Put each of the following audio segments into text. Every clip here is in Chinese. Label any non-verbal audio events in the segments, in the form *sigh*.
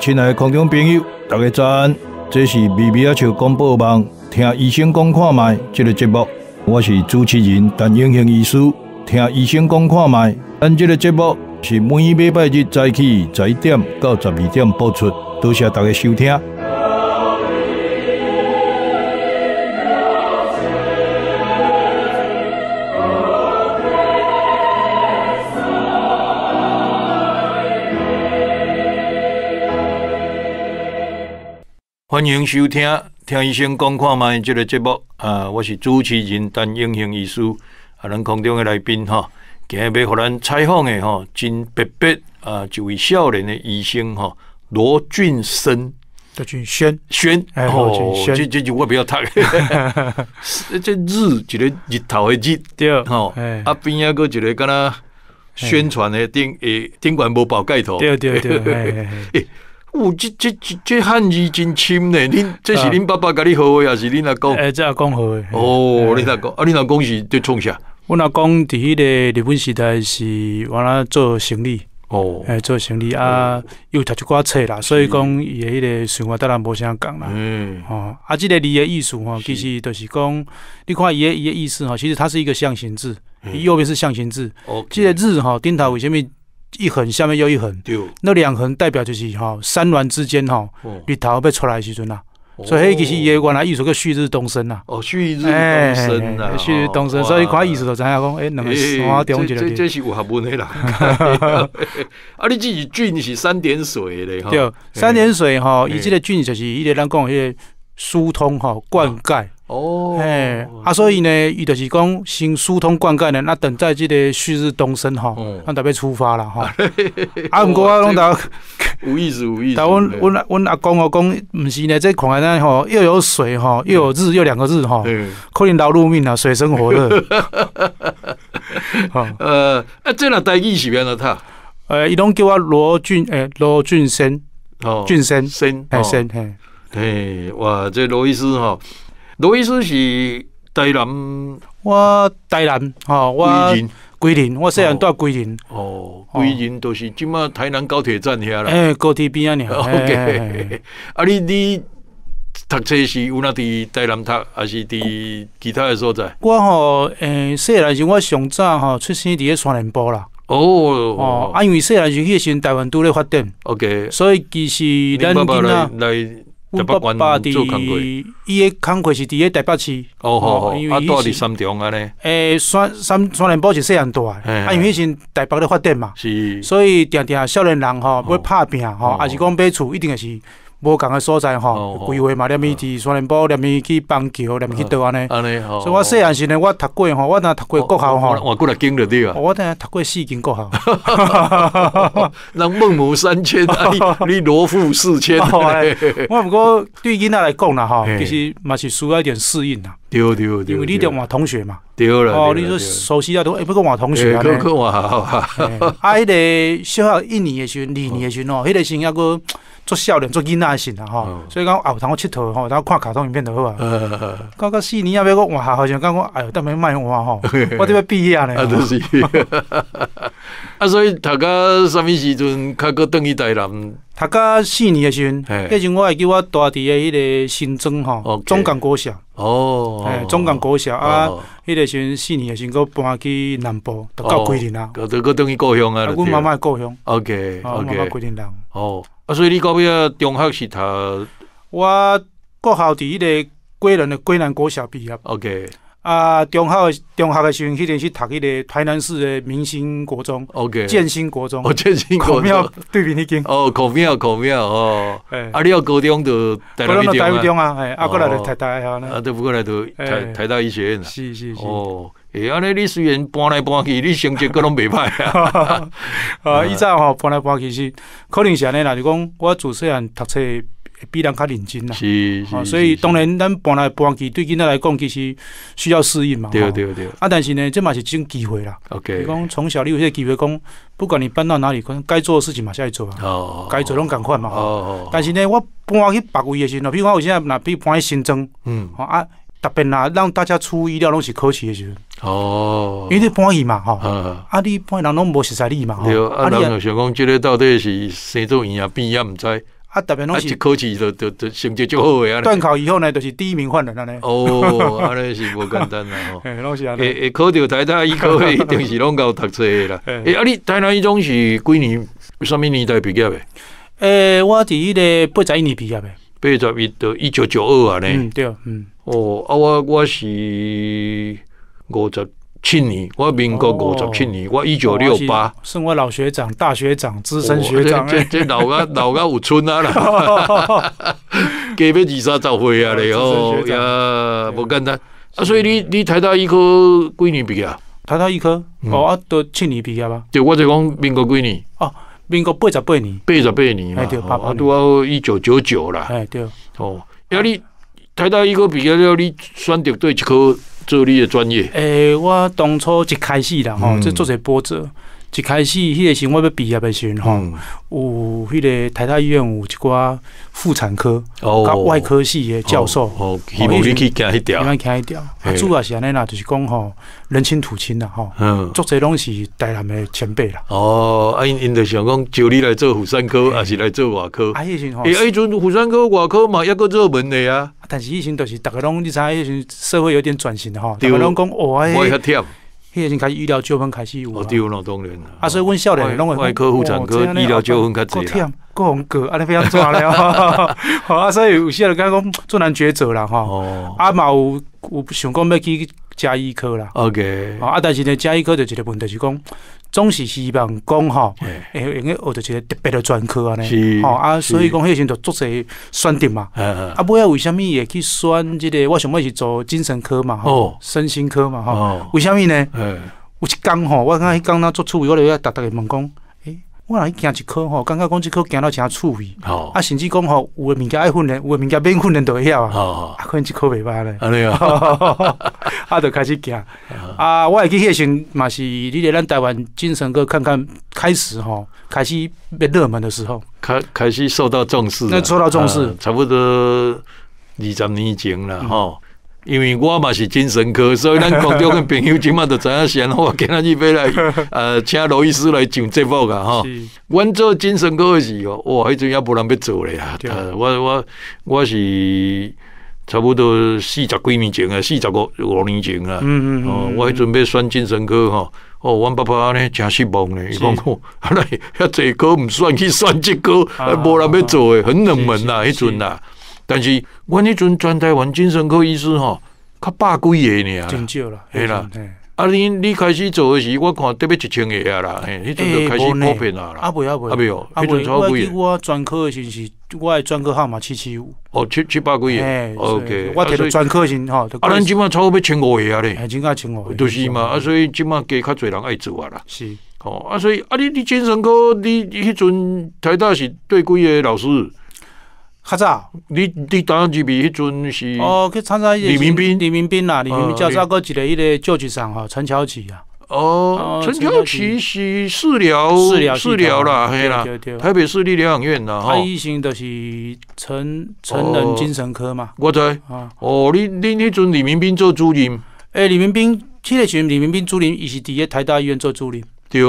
亲爱的观众朋友，大家早安！这是《秘密阿丘》广播网，听医生讲看卖这个节目，我是主持人陈永兴医师。听医生讲看卖，咱这个节目是每礼拜日早起十一点到十二点播出。多谢大家收听。欢迎收听，听医生讲看嘛，这个节目啊，我是主持人，陈英雄医师啊，咱空中的来宾哈，今日要和咱采访的哈，真伯伯啊，一位少年的医生哈，罗俊生，罗俊轩，轩，哦，这这就我不要读，*laughs* 这日一个日头的日，对，哦，啊边阿哥一个跟他宣传的顶，诶，顶管无包盖头，对对对。*laughs* 有即即即即汉字真深嘞！恁这是恁爸爸甲你学诶，抑是恁阿公？诶，这阿公学诶。哦，恁阿公啊，恁阿公是伫创啥？阮阿公伫迄个日本时代是原来做生理。哦。诶，做生理啊，伊有读一寡册啦，所以讲伊诶迄个想法当人无啥共啦。嗯。哦，啊，即个字诶意思吼，其实就是讲，你看伊诶伊诶意思吼，其实它是一个象形字，伊右边是象形字。哦。即个字吼，顶头为虾米？一横下面又一横，那两横代表就是哈山峦之间哈绿头要出来时阵啦，所以迄个是也原来意思个旭日东升啦。哦，旭日东升啦，旭日东升，所以看意思就知影讲，哎，两个山我总觉这是学问的啦。*laughs* *laughs* 啊，你字俊是三点水的哈，三点水哈，以这个俊就是一个咱讲个疏通哈灌溉。哦，哎，啊，所以呢，伊就是讲先疏通灌溉呢，那等在即个旭日东升哈，咱准备出发了哈。*laughs* 啊，毋过啊，拢都无意思，无意思。但阮阮阮阿公哦讲，毋是呢，这矿啊，那吼又有水哈，又有日，又两个日哈，可能劳碌命啊，水深火热。好，*laughs* 呃，啊，这两代志是变个他？呃，伊拢叫我罗俊，诶，罗俊生，哦，俊生，生，哎，生，嘿，嘿，哇，这罗医师哈。罗伊斯是台南，我台南吼，我桂林，桂林，我虽然在桂林，哦，桂林就是今嘛台南高铁站遐啦，哎，高铁边啊你，*laughs* OK，啊你你读册是有那伫台南读，还是伫其他的所在？我吼，诶，虽然是我上早吼出生伫个双连波啦，哦哦，啊，因为虽然就迄时台湾都咧发展，OK，所以实咱南京来台北关做伊诶工课是伫诶台北市。哦，好，好，因为伊是三中啊咧。诶，双三双连堡是西岸大，啊，因为以阵台北咧发展嘛，是，所以定定少年人吼要拍拼吼，还是讲买厝一定也是。无同个所在吼，规划嘛，临边伫双连堡，临边去邦桥，临边去倒安尼。安尼所以我细汉时呢，我读过吼，我若读过国校吼。我过来经了对啊。我等下读过四间国校。*laughs* 人孟母三迁，你 *laughs* 你罗父四迁。我不过对囡仔来讲啦，吼，其实嘛是需要一点适应啦。对对对。因为你同换同学嘛。对了，哦，你说熟悉啊，都不过我同学啊，刚刚我哈啊，迄个小学一年的时、二年的时哦，迄个阵那个做少年做囡仔的时啊，吼，所以讲，后头我佚佗吼，然后看卡通影片就好啊。*laughs* 到到四年啊，不个校，好像讲讲，哎呦，等下卖换吼，*laughs* 我都要毕业呢。啊，就是。*laughs* 啊，所以读家什么时阵，他家等一代人，读家四年的时阵，迄时阵我会叫我大弟的迄个新庄吼，中港国小，哦，哎，中港国小啊，迄个时阵四年的时阵，佫搬去南部，到桂林啊，我这个等于故乡啊，阮妈妈的故乡。OK，OK，桂林人。哦，啊，所以你到尾啊，中学是读。我国校伫迄个桂林的桂林国小毕业。OK。啊，中学中学的时候，迄念去读迄个台南市的明星国中，OK，建新国中，建新国中，对面一间，哦，口庙，口庙，哦，哎，啊，你要高中就台北中啊，啊，啊，过来就台大，啊，都不过来都台台大医学院，是是是，哦，哎，啊，你你虽然搬来搬去，你成绩各种袂歹啊，啊，*laughs* 以前吼搬来搬去是，可能是安尼啦，就讲我自细汉读册。比人较认真啦，是所以当然咱搬来搬去，对囡仔来讲，其实需要适应嘛。对对对。啊，但是呢，这嘛是一种机会啦。OK。你讲，从小你有些机会讲，不管你搬到哪里，可能该做的事情嘛，下去做嘛。哦。该做拢赶快嘛。哦哦。但是呢，我搬去别位的时候，比如讲我现在那，比搬去新疆。嗯。啊，特别啦，让大家出意料，拢是可试的时候。哦。因为搬去嘛，吼，啊，你搬人拢无实在力嘛。对啊，侬想讲，觉得到底是先做营养病，也唔知？啊！特别拢是考试，就就成绩最好个啊！断考以后呢，就是第一名换了安尼。哦，安那是无简单啦！是安尼。诶，考到台大一科一定是拢够读册个啦。诶，啊，你台大一中是几年？什么年代毕业的？诶，我第一个八十一年毕业的。八十一到一九九二啊？呢？对，嗯。哦，啊，我我是五十。七年，我民国五十七年，我一九六八，是我老学长、大学长、资深学长，这这老家 *laughs* 老家有村啊啦，*laughs* 隔壁二三十岁啊嘞哦呀，不简单啊！所以你你台大医科几年毕业？台大医科哦，啊，都七年毕业吧？对，我就讲民国几年？哦，民国八十八年，八十八年嘛，啊，都啊一九九九了。哎对哦，压你台大医科毕业，了，你选择对一科？做你的专业，诶，我当初一开始啦，吼，就做些波折。一开始迄个时，我要毕业的时阵吼，有迄个台大医院有一寡妇产科、甲外科系的教授，你去行一条，行一条。啊，主要是安尼啦，就是讲吼，人亲土亲啦，吼。嗯。作者拢是台南的前辈啦。哦，啊因因就想讲，招你来做妇产科，还是来做外科？啊迄时吼。迄阵妇产科、外科嘛，抑个做门类啊。但是以前都是逐个拢你知，迄时社会有点转型的哈，大拢讲哦哎。迄已经开始医疗纠纷开始有。我丢咯，当年。啊，所以阮少年拢会外科、妇产科、医疗纠纷较济。国天，国红哥，阿你非常抓了。好 *laughs* 啊，所以有些人刚讲做难抉择啦，吼。哦。阿冇，有不想讲要去加医科啦。OK。啊，但是呢，加医科就一个问题，是讲。总是希望讲吼，会用个学着一个特别的专科安尼，吼啊，所以讲迄时阵就做些选择嘛。啊，尾晓为什么也去选即个？我想要是做精神科嘛，吼，身心科嘛，吼，为什么呢？有一工吼，我刚刚那做处，我就要逐逐个问讲。我那去行一科吼，感觉讲这科行到诚趣味，吼、啊，甚至讲吼，有诶物件爱训练，有诶物件免训练都会晓啊，可能这科袂歹咧。啊尼啊，*laughs* 啊，就开始行啊。我记时阵嘛是，你咧咱台湾精神科看看开始吼，开始变热门的时候，开开始受到重视，那受到重视，差不多二十年前了吼。因为我嘛是精神科，所以咱广州的朋友今物就真啊想，我今日要来，*laughs* 呃，请罗医师来上节目啊！吼，阮做精神科的时哦，哇，迄阵也无人要做咧啊！我我我是差不多四十几年前啊，四十五五年前啊，嗯嗯嗯，我准选精神科吼，哦，阮爸爸咧诚失望咧，讲吼，*laughs* 啊，哎，遐济科毋选去选这科，无人要做诶，很冷门啊迄阵呐。但是，阮迄阵全台湾精神科医师吼，较百几个呢啊！真少啦，系啦。啊，你你开始做诶时，我看得要一千个啊啦。嘿，迄阵就开始普遍啊啦。啊不要，阿不要，阿不要。我我专科时是，我诶专科号码七七五。哦，七七八几页。O K，我贴到专科时哈。啊，咱即满超过一千五个啊咧，还真够千五。都是嘛，啊，所以即满加较侪人爱做啊啦。是。哦，啊，所以啊，你你精神科，你你阵台大是对几个老师？哈早，你你当入比迄阵是哦，去参加李明斌，李明斌啦，李明斌叫啥个？一个迄个旧急长吼，陈乔琪啊。哦，陈乔琪是治疗，治疗啦，黑啦，台北市立疗养院啦，哈。他医生都是成成人精神科嘛。我知啊。哦，你你迄阵李明斌做主任。诶，李明迄个时阵李明斌主任也是在台大医院做主任。对。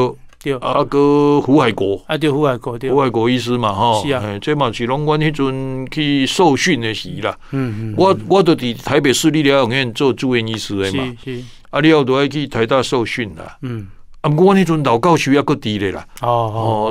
啊，个胡海国，啊，叫胡海国，胡海国医师嘛，吼，是啊，即嘛是拢阮迄阵去受训的时啦，嗯嗯，我我都伫台北市立疗养院做住院医师的嘛，是是，阿你又都爱去台大受训啦，嗯。啊，我那阵老教授抑个低咧啦。哦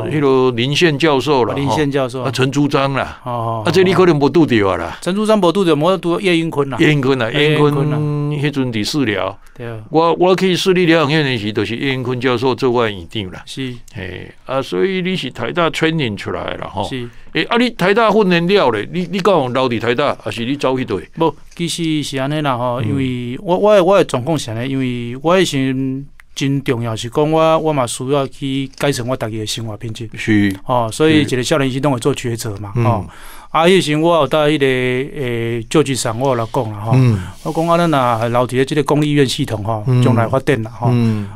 哦，迄个林宪教授啦，林宪教授，啊陈朱章啦。哦，啊，这你可能无拄着啦。陈朱章无拄着，无得拄叶英坤啦。叶英坤啦，叶英坤啦，迄阵伫私聊。对啊。我我可以私聊，了。有联时，都是叶英坤教授做我院长啦。是。诶，啊，所以你是台大 training 出来啦吼。是。诶，啊，你台大训练了咧，你你讲我老底台大，还是你走迄对？无，其实是安尼啦吼，因为我我我诶状况是安尼，因为我是。真重要是讲我我嘛需要去改善我逐家的生活品质。是哦，所以一个少年时拢会做抉择嘛。哦，啊，迄时我有在迄个诶就职上，我有来讲啦。吼，我讲啊，咱若老伫咧即个公立医院系统吼，将来发展啦。吼，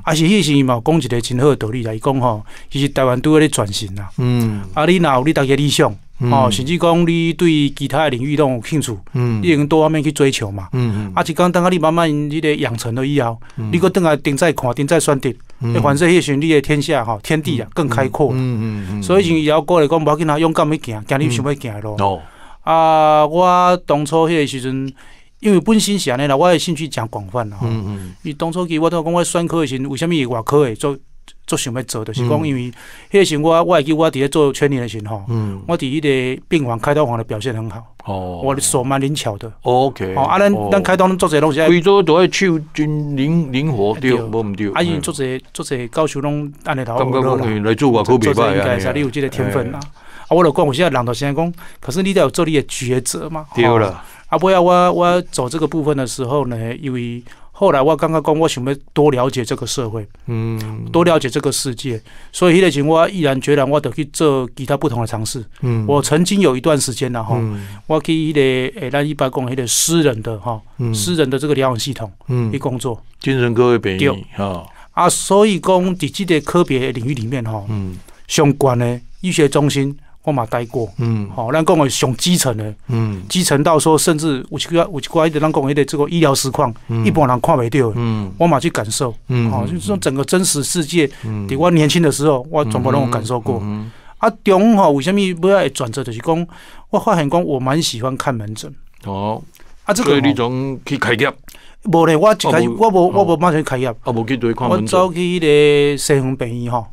啊是，时伊嘛讲一个真好道理来讲吼，其实台湾都要转型啦。嗯，啊，你哪有你逐个理想？哦，甚至讲你对其他的领域都有兴趣，嗯，用多方面去追求嘛，嗯，而且刚到你慢慢你个养成了以后，你搁等下定再看，定再选择，嗯，反正迄个阵，你的天下哈，天地啊更开阔，嗯嗯嗯，所以以后过来讲，无要紧啊，勇敢去行，行你想要行咯，哦，啊，我当初迄个时阵，因为本身是安尼啦，我的兴趣诚广泛啦，嗯嗯，伊当初去我都讲我选科的时阵，为什物外科的做？做想欲做的是讲，因为迄个时我，我会记我伫咧做圈里的时吼，我伫迄个病房开刀房的表现很好，我手蛮灵巧的。O K，啊，咱咱开刀做这拢是，非洲都爱手真灵灵活，对，无毋对。啊，伊做这做这教授拢安尼头。感觉我来做个科比吧，应该是你有这个天分啊。啊，我老讲我现在人都现在讲，可是你得有做你的抉择嘛。对啦。啊，不要我我做这个部分的时候呢，因为后来我刚刚讲，我想要多了解这个社会，嗯，多了解这个世界，所以迄个时我毅然决然，我得去做其他不同的尝试。嗯，我曾经有一段时间啦，哈，我去一个诶，咱一般讲迄个私人的哈，私人的这个疗养系统，嗯，去工作，精神科会便宜，哈啊，所以讲在即个科别领域里面，哈，相关的医学中心。我嘛待过，嗯，好，咱讲个上基层的，嗯，基层到说甚至，有一个有一个，一直咱讲一个这个医疗实况，一般人看袂到，嗯，我嘛去感受，嗯，好，就是说整个真实世界，伫我年轻的时候，我全部拢有感受过。嗯，啊，中吼，为什么不要转折就是讲？我发现讲，我蛮喜欢看门诊。哦，啊，这个你总可以呢。无嘞，我我无我无马上开业。我无去对看门诊。我走去迄个西方病院吼。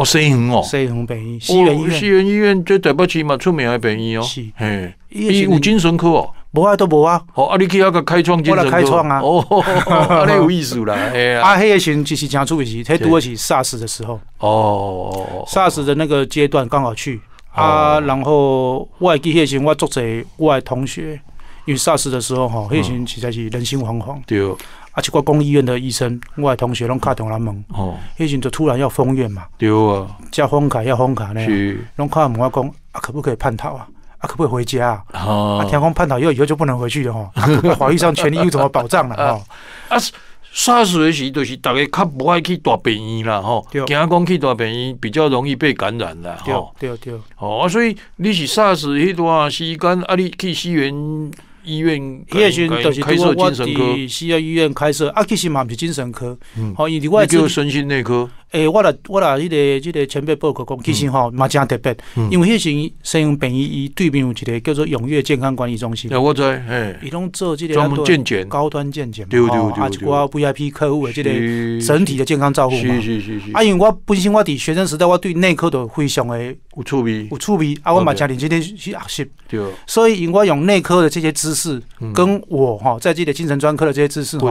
哦，西园哦，西园病院，西园医院最对不起嘛，出名的病院哦。是，嘿，医院有精神科哦，无啊都无啊。好，啊你去那个开创精神科，开创啊。哦，阿 *laughs* 你有意思啦。*laughs* 啊，迄个时阵就是常出问迄拄多是 SARS 的时候。哦，SARS 那个阶段刚好去啊，然后我记个时阵我做者我同学，因为 SARS 的时候哈，个时阵实在是人心惶惶。对。啊，且我公医院的医生，我同学拢卡同他们，迄阵就突然要封院嘛，对啊，叫封卡要封卡呢，拢卡问我讲，啊可不可以叛逃啊？啊可不可以回家啊？啊，员工叛逃以后，以后就不能回去了哈，*laughs* 啊可怀疑上权利又怎么保障了啊？*laughs* 啊杀死的时就是大家较不爱去大病院啦，吼，惊讲去大病院比较容易被感染啦。对对对，哦，所以你是杀死迄段时间啊，你去西园。医院，医院都是多我哋西雅医院开设，啊，其实嘛是精神科，好，伊哋外身心内科。诶，我来我来，迄个即个前辈报告讲，其实吼嘛正特别，因为迄时先用便宜，伊对面有一个叫做永越健康管理中心。诶，我知，诶，伊拢做即个专门健检，高端健检嘛，吼，啊一寡 VIP 客户的即个整体的健康照护嘛。是是是是。啊，因为我本身我伫学生时代，我对内科都非常的有趣味，有趣味，啊，我嘛正认真去学习。对。所以，因我用内科的这些知识，跟我吼，在即个精神专科的这些知识吼，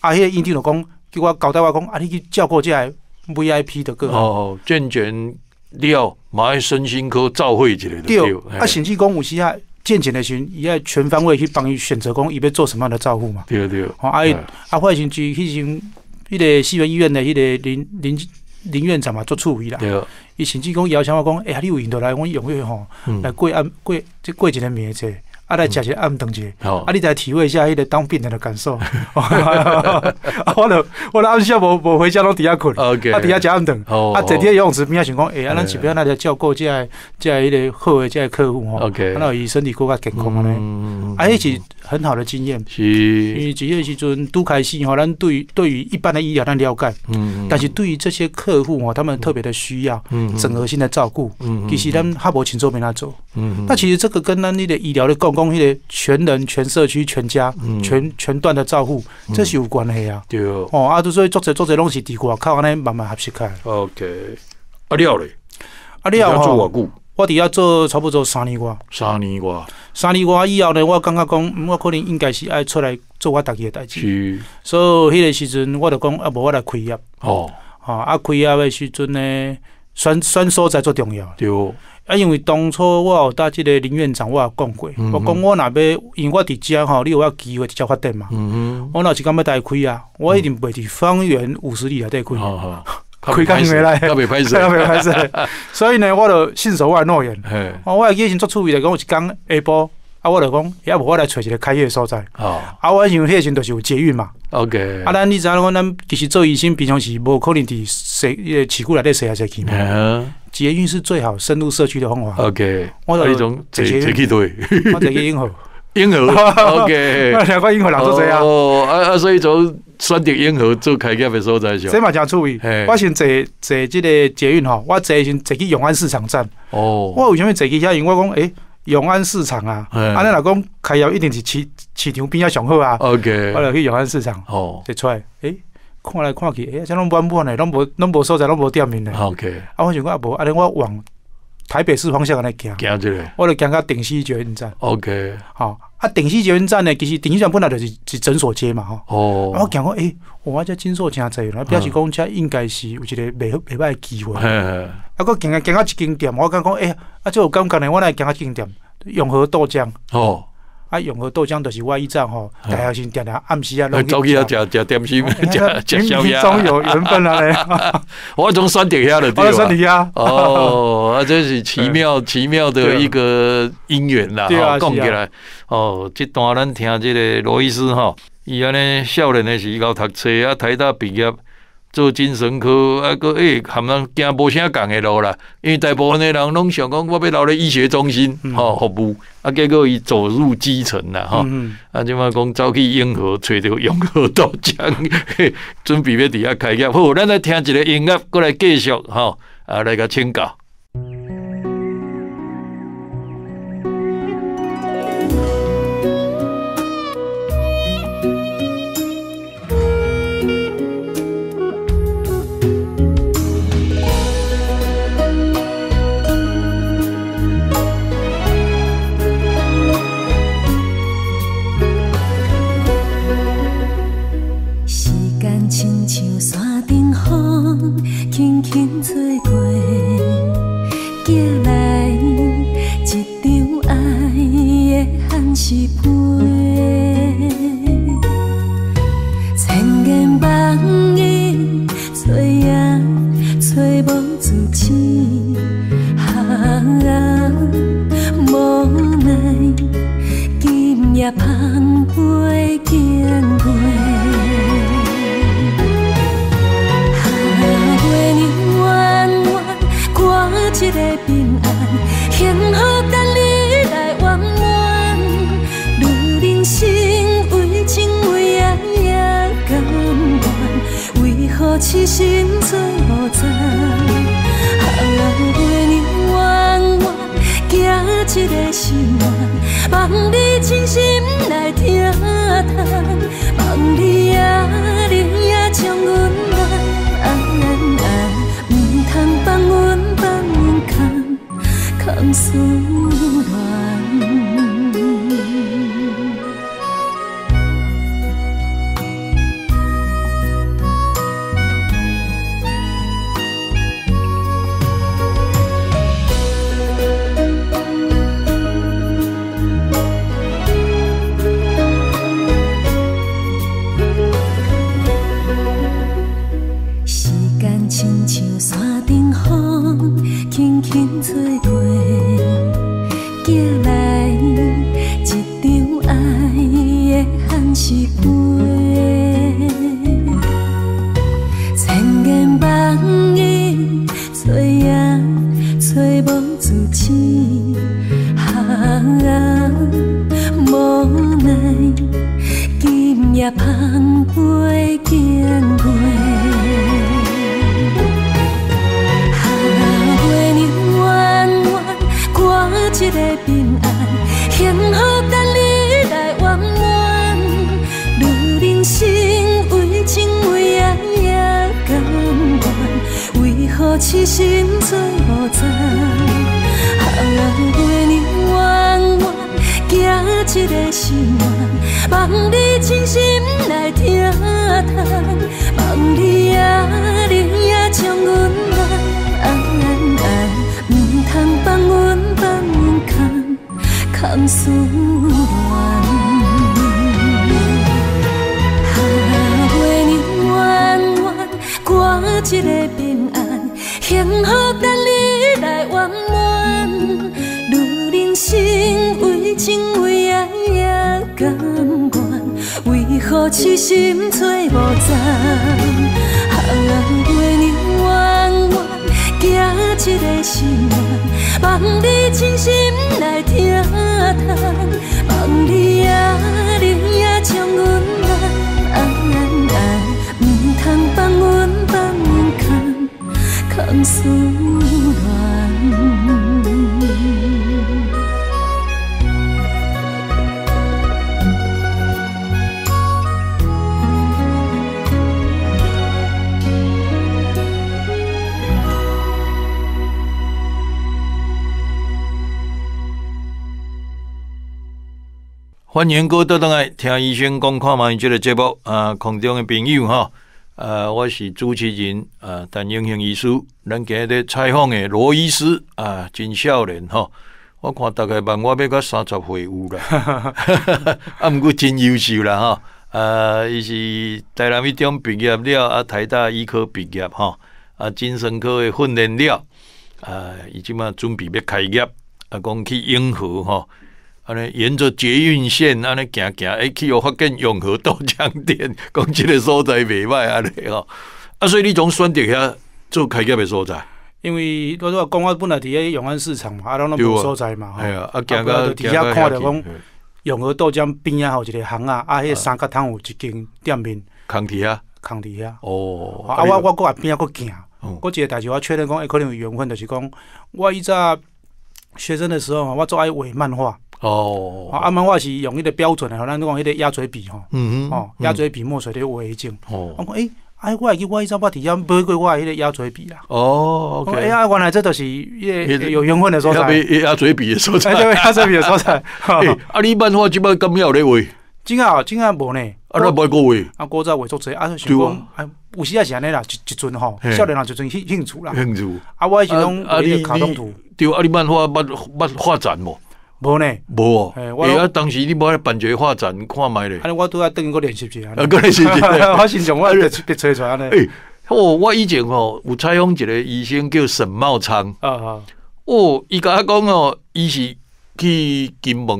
啊，迄个因听就讲，叫我交代我讲，啊，你去照顾进个。V I P 的个哦，健全料，还有身心科照会之类的。对，啊，甚至讲有时啊，健检的时伊要全方位去帮伊选择讲，伊要做什么样的照顾嘛？对对，啊，啊，还甚是迄种迄个西园医院的迄个林林林院长嘛，做处理啦。对，伊甚至讲以后想话讲，哎，你有闲倒来，我永远吼来过啊，过，即过一个名次。啊，来食先暗顿者，啊，你来体会一下迄个当病人的感受。我 *laughs* 了，我了暗下无，无回家拢底下困。啊伫底下暗顿，等。啊，坐伫遐游泳池边啊，想讲哎，啊，咱这要那条照顾即个，即个迄个好诶，即个客户吼。啊 K，那伊身体更加健康咧。嗯嗯嗯。啊，伊是。很好的经验，是，因为这些时阵都开心哈。咱对于对于一般的医疗，咱了解，嗯，但是对于这些客户哦，他们特别的需要，嗯，整合性的照顾，嗯，其实咱哈勃请做没那做，嗯，那其实这个跟咱那个医疗的公共那个全人、全社区、全家、全全段的照顾，这是有关系啊，对哦，啊，就所以做者做者拢是低估靠靠，咱慢慢合适开，OK，阿廖嘞，啊，我顾。我伫遐做差不多三年外。三年外。三年外以后呢，我感觉讲，我可能应该是爱出来做我家己的代志。所以，迄个时阵，我就讲，啊，无我来开业。哦，啊，啊，开业的时阵呢，选选所在最重要。对。啊，因为当初我有大即个林院长我也讲过，我讲我若要，因为我伫遮吼，你有我机会直接发展嘛。嗯嗯。我若是讲要大开啊，我一定袂伫方圆五十里内底开。好好。开刚回来，所以呢，我就信守我的诺言。我我还记得以前做处遇来讲，我是讲下波，啊，我就讲要不我来找一个开业的所在。啊，我想时前就是有捷运嘛。OK。啊，咱你知道，咱其实做医生平常时无可能在市市区内底来下去嘛。捷运是最好深入社区的方法。OK。我就一种捷捷去队，我这个婴儿，婴 *laughs* 儿。*laughs* OK。两个婴儿老多岁啊？哦，啊啊，所以从选择任何做开业的所在，是。这嘛真趣味。我先坐坐即个捷运吼，我坐先坐去永安市场站。哦。我为什么坐去遐？因为我讲，哎，永安市场啊，安尼老讲开业一定是市市场边较上好啊。O K。我来去永安市场。哦。坐出来，哎，看来看去，哎，像拢搬搬嘞，拢无拢无所在，拢无店面嘞。O K。啊，我想讲无，啊，我往。台北市方向来行，行我著行到顶西捷运站。OK，好啊，顶西捷运站呢，其实顶西站本来就是是诊所街嘛，吼、哦。我讲讲，欸，我这诊所真侪啦，表示讲，这应该是有一个未未歹机会。啊，我行行行到一间店，我讲讲，欸，啊，这有感觉呢，我来行到一间店，永和豆浆。哦。啊，永和豆浆都是我一站吼，大家先点点暗时啊，走去啊，食食点心，*laughs* 食食宵夜。明总有缘分啊嘞，*laughs* 我总酸掉下的，*laughs* 我酸下哦，啊，这是奇妙奇妙的一个姻缘啦，啊，讲起来。哦，这段咱听这个罗伊斯哈，伊安尼少年的时候读册啊，台大毕业。做精神科啊个诶，含人惊无啥共的路啦，因为大部分的人拢想讲我要留咧医学中心吼服务，啊结果伊走入基层啦吼。啊即妈讲走去银河揣着永和豆浆，准备要伫遐开业。好，咱来听一个音乐过来继续吼啊来甲请教。一杯，千言万语随也随无住迹。啊，无奈今夜盼杯敬过。啊，月娘弯弯，挂一个平安，幸福。痴心错错，行人百年弯弯，寄一个心愿，望你真心。痴心最无情，行人月娘弯弯，寄一个心愿，望你真心来疼疼，望你啊，你啊，将阮安安，呒通放阮放阮空空虚。甘愿？为何痴心找无踪？人颜宁弯弯，寄一个心愿，望你真心来疼疼，望你也怜也将阮难。啊！啊啊，唔通放阮放免看，空虚。欢迎各到来听医生讲看马即个节目啊，空中的朋友吼，啊，我是主持人啊，陈英雄医师，咱今日采访的罗医师啊，真少年吼。我看大概问我要到三十岁有啦，*laughs* *laughs* 啊，毋过真优秀啦吼。啊，伊是台南一中毕业了啊，台大医科毕业吼，啊，精神科的训练了啊，伊即嘛准备要开业啊，讲去英和吼。安尼沿着捷运线，安尼行行，哎，去有发现永和豆浆店，讲即个所在袂歹，安尼吼。啊，所以你从选择遐做开业的所在，因为我说讲我本来伫个永安市场嘛，啊，拢拢无所在嘛，系啊。啊，行到底下看着讲永和豆浆边啊，有一个巷啊，啊，迄个三角汤有一间店面，空地啊，空地啊。哦。啊，我我搁下边啊，搁行。哦。一个代志，我确认讲，哎，可能有缘分，就是讲我以前学生的时候吼，我做爱画漫画。哦，啊漫画是用迄个标准的，吼，咱讲迄个鸭嘴笔吼，嗯哦鸭嘴笔墨水在画迄种。哦，诶。哎，我也记我以前我底下买过我迄个鸭嘴笔啦。哦，哎，原来这都是因为有缘分的所在。鸭嘴笔的所在，鸭嘴笔的所在。啊，你漫画今本咁样咧画？怎啊？怎啊无呢？啊，咧外过画，啊国仔画作者啊，对啊，有时也是安尼啦，一一阵吼，少年啊一阵兴兴趣啦。兴趣。啊，我也是用一个卡通图。对啊，你漫画捌捌画展冇？无呢？无哦。哎呀，当时你无一个画展看卖咧。尼我都要等伊个练习下。啊，个练习下。*laughs* 我先将我个别吹出。哎，哦，我以前哦有采访一个医生叫沈茂昌。啊啊。哦，伊甲我讲哦，伊是去金门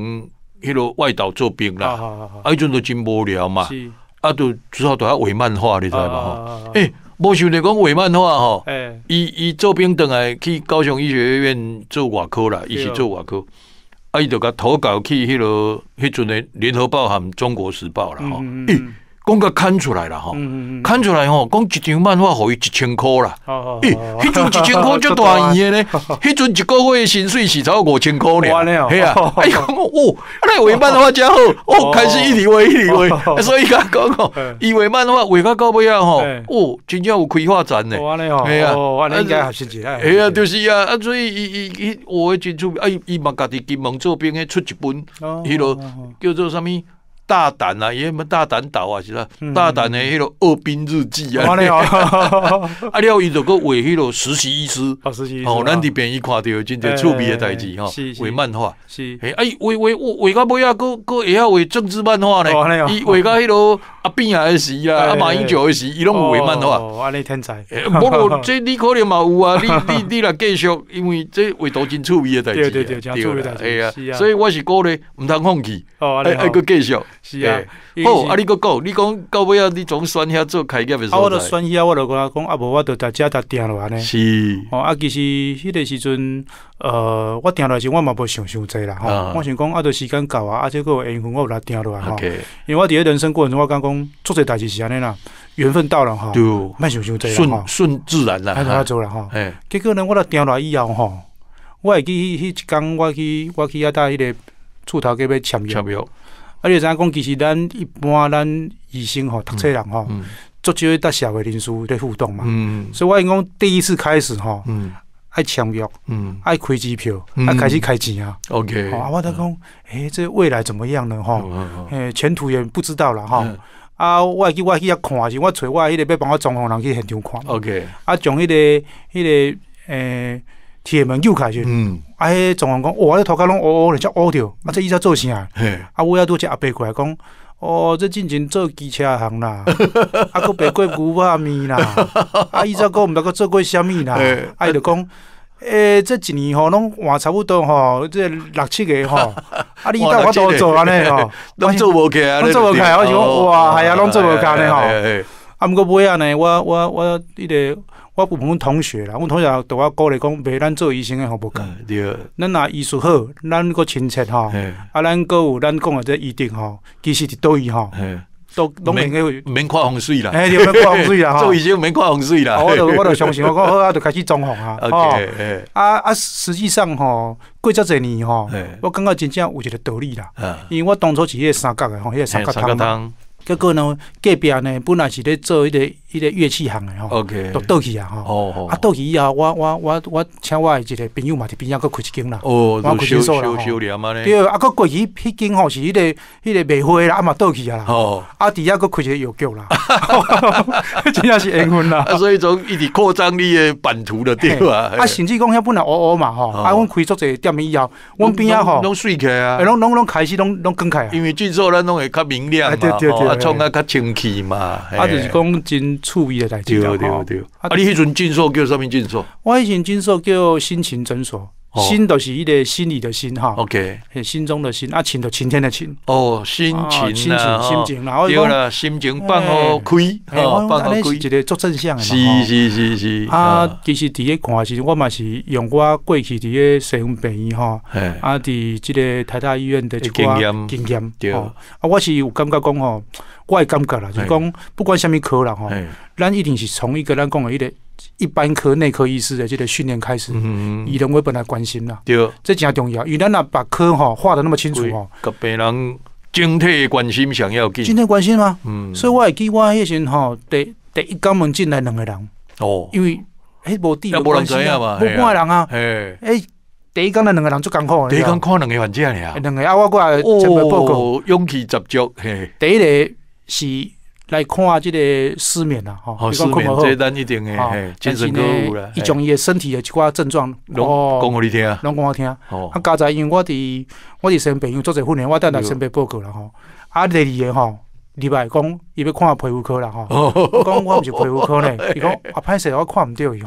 迄落外岛做兵啦。啊迄阵都真无聊嘛。是。啊，都只好都要画漫画，你知嘛？啊啊啊。哎，想着讲画漫画吼，哎。伊伊做兵转来去高雄医学院做外科啦，伊是做外科。啊！伊就甲投稿去迄落迄阵诶联合报》含《中国时报》啦吼。讲甲砍出来了吼，砍出来吼，讲一张漫画互伊一千箍啦。咦，迄阵一千箍就大诶咧，*laughs* 迄阵一个月薪水是有五千箍了。嘿啊，*laughs* 哎呦哦，那画漫画话好，*laughs* 哦开始一直画，一直画，所以甲讲哦，伊画漫画画尾较尾啊吼，哦，真正有开发展诶。哦，啊，呀，啊应该学习一下。哎啊，就是呀，所以伊伊画诶军出啊，伊伊嘛家己跟蒙做兵诶出一本，迄啰叫做啥物？大胆啊爷爷们大胆倒啊是啦大胆的迄咯恶兵日记啊 *laughs* 啊了伊著佫为迄咯实习医师哦咱伫边伊看着真侪趣味的代志吼画漫画是吓啊伊画画画到尾啊佫佫会晓画政治漫画咧伊画到迄咯阿 b 啊诶时啊阿马英九诶时伊拢有画漫画即 *laughs* 你可能嘛有啊你你你来继续因为即画图真趣味的代志对对对对会啊是啊所以我是鼓励毋通放弃哦，安尼啊佫继续是啊好啊你佫讲你讲到尾啊你总选遐做开业诶时阵啊我着选遐我着甲伊讲啊无我着搭遮搭定落来安尼是哦，啊其实迄个时阵呃我定落来时阵我嘛无想伤济啦吼我想讲啊着时间到啊啊则佫有下昏我有甲伊定落来吼因为我伫咧人生过程中我感讲拙济代志是安尼啦缘分到了吼就毋爱想伤济啦，顺顺自然啦安尼啊做啦吼结果呢我若定落来以后吼我会记迄迄一工我去我去遐搭迄个厝头计要签约啊，你知影讲，其实咱一般咱医生吼，读册人吼，足主要搭社会人士咧互动嘛。所以我讲，第一次开始吼，爱抢票，爱开支票，啊，开始开钱啊。OK，啊，我就讲，诶，这未来怎么样呢？吼，诶，前途也不知道了吼。啊，我去，我去，遐看是，我找我迄个要帮我装潢的人去现场看。OK，啊，从迄个，迄个，诶。铁门又开去，啊！迄总人讲，哇！迄头壳拢乌乌咧，只乌着，啊！这伊在做啥？啊！我也拄只阿伯过来讲，哦，这进前做机车行啦，*laughs* 啊，佫白过牛肉面啦，啊，伊在讲毋知佫做过啥物啦？啊，伊就讲，诶，这一年吼，拢换差不多吼，这六七个吼，*laughs* 啊，你到我都做安尼吼，*laughs* 拢做无起啊，拢做无起，我想，哇，系啊，拢做无开嘞吼。啊，毋过尾啊呢，我我我，迄个。我部分同学啦，阮同学对我鼓励讲，袂咱做医生嘅好无？干，咱若医术好，咱个亲切吼，啊，咱搁有咱讲嘅这医德吼，其实是到位吼，都拢免要免看风水啦，*laughs* 做医生免看风水啦。我就我，就相信我讲好啊，就开始装潢啊。*laughs* 啊啊，实际上吼，过遮侪年吼，我感觉真正有一个道理啦，因为我当初是迄个三角的吼，个三角汤。结果呢，隔壁呢本来是咧做迄个迄个乐器行的吼，都倒去啊吼。啊倒去以后，我我我我请我一个朋友嘛，伫边仔佫开一间啦，我开连锁啦吼。对，啊佫过去迄间吼是迄个迄个卖花啦，啊嘛倒去啊啦。吼，啊，伫遐佫开一个药局啦，*laughs* 真正是缘分啦。*laughs* 所以从一直扩张你的版图的对啊。啊，甚至讲遐本来乌乌嘛吼，啊，阮开足侪店面以后，阮边仔吼，拢水起啊，拢拢拢开始拢拢开啊。因为至少咱拢会较明亮对对对。创啊较清气嘛啊著是讲真趣味诶代志对对对啊你迄阵诊所叫啥物诊所我迄阵诊所叫心情诊所心就是伊个心理的心哈，OK，心中的心啊晴就晴天的晴哦，心情心情心情，然后对了，心情放好开，放好开，一个做正向的是是是是，啊，其实伫一看时我嘛是用我过去伫个水平医院哈，啊，伫即个台大医院的出经验经验，对，啊，我是有感觉讲吼。我感觉啦，就讲不管么科啦，吼，咱一定是从一个，咱讲的一个一般科内科医师的即个训练开始，以人为本来关心啦。对，这正重要。为咱若把科吼画的那么清楚，吼，个病人整体关心想要，整体关心嘛。嗯，所以我会记我时前，吼，第第一刚门进来两个人，哦，因为佢冇地，无人知啊嘛，冇半个人啊，诶，第一刚嘅两个人做监控，第一刚看两个患者嚟啊，两个啊，我报哦，勇气十足。第一个是来看下个失眠啦，吼、好失眠，这单一定诶，精神都有啦，伊将伊的身体的一寡症状，拢讲互你听，拢讲我听。啊，刚才因为我伫，我伫身边做者训练，我等来身边报告啦，吼。啊，第二个吼，礼拜讲伊要看下皮肤科啦吼。*laughs* 我讲我毋是皮肤科呢，*laughs* 伊讲啊，歹势，我看毋着伊，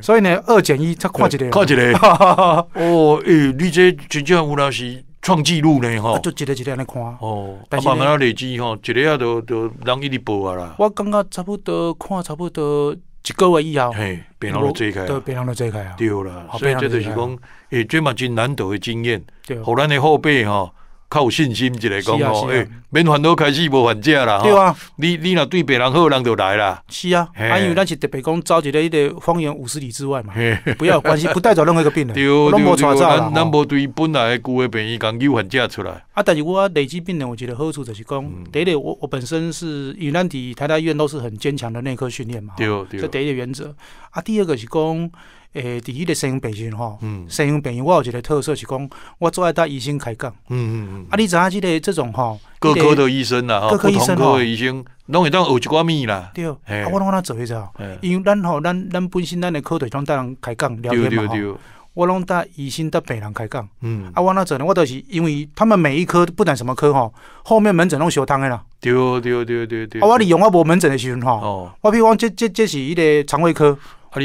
所以呢二减一，才看一个。看一个。*laughs* 哦，诶、你这真正有老是。创纪录呢，吼！就一日一日尼看，哦。慢慢那累积吼，一日啊都都人伊直报啊啦。我感觉差不多，看差不多一个月以后，嘿，变脑都追开对，变电脑都开啊。对啦，所以这就是讲，诶，最嘛真难得的经验，对，互咱的后辈哈。较有信心，一个讲哦，哎，免烦恼开始无还价啦。对啊，你你若对别人好，人就来啦。是啊，啊，因为咱是特别讲走一个迄个方圆五十里之外嘛，不要关系，*laughs* 不带走任何一个病人，对乱无带走咱咱无对，本来的各位病人讲有还价出来。啊，但是我累积病人，我觉得好处就是讲，第一，点，我我本身是云南的台大医院，都是很坚强的内科训练嘛。对对。这第一个原则啊，第二个是讲。诶，第一个适院培训哈，适院培院我有一个特色是讲，我做爱带医生开讲。嗯嗯嗯。啊，你知影即个这种吼，各科的医生啦，哈，不各科的医生，拢会当学一寡物啦。对，啊，我拢当做一招，因为咱吼咱咱本身咱的科队带人开讲，了解好。对对对。我拢带医生带病人开讲。嗯。啊，我那做呢，我都是因为他们每一科不但什么科吼，后面门诊拢相通的啦。对对对对对。啊，我利用我无门诊的时候吼，我比如讲，这这这是一个肠胃科。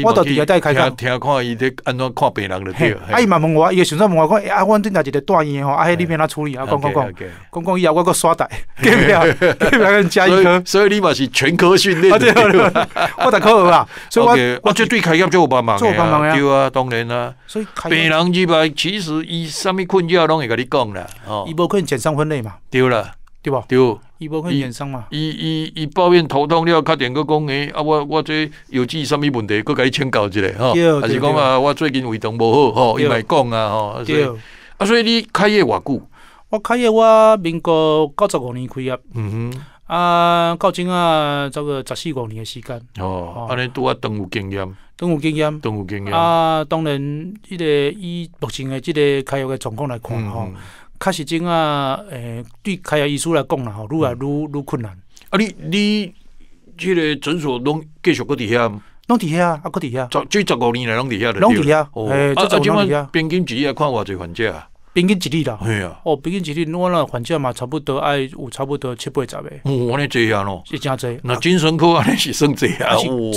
我到底要带开药，听看伊在安怎看病人了对。啊，伊嘛问我，伊诶上山问我讲，啊，阮顶头一个大院吼，啊，迄里变哪处理啊？讲讲讲，讲讲以后我国刷台，给 *laughs* 不了，两 *laughs* 加一个。所以你嘛是全科训练。我大科学啊，*laughs* 所以我我绝对开药就有帮忙，就有帮忙呀。对啊，当然啦。所以病人去吧，其实伊啥物困扰拢会甲你讲啦，哦，伊无可能减伤分类嘛。对啦，对不？对。伊无怨眼伤嘛，伊伊伊抱怨头痛，了，要开点讲诶，啊，我我最有几啥物问题，佮伊请教一下，吼，还是讲啊，我最近胃肠无好，吼，伊咪讲啊，吼，啊，所以你开业偌久？我开业我民国九十五年开业，嗯哼，啊，到今啊，这个十四五年的时间，哦，安尼拄啊，当有经验，当有经验，当有经验，啊，当然，迄个以目前的即个开业的状况来看，吼。确实，怎啊，诶，对开药医师来讲啦，吼，愈来愈愈困难。啊，你你，即个诊所拢继续搁伫遐？拢伫遐啊，搁伫遐。十即十五年来拢伫遐了。拢底下。诶，这怎啊？边境局也看偌侪患者啊？平均一日啦，哎呀，哦，平均一日，我那房价嘛差不多，爱有差不多七八十个。哦，安尼侪啊咯，是真侪。那精神科安尼是算侪啊，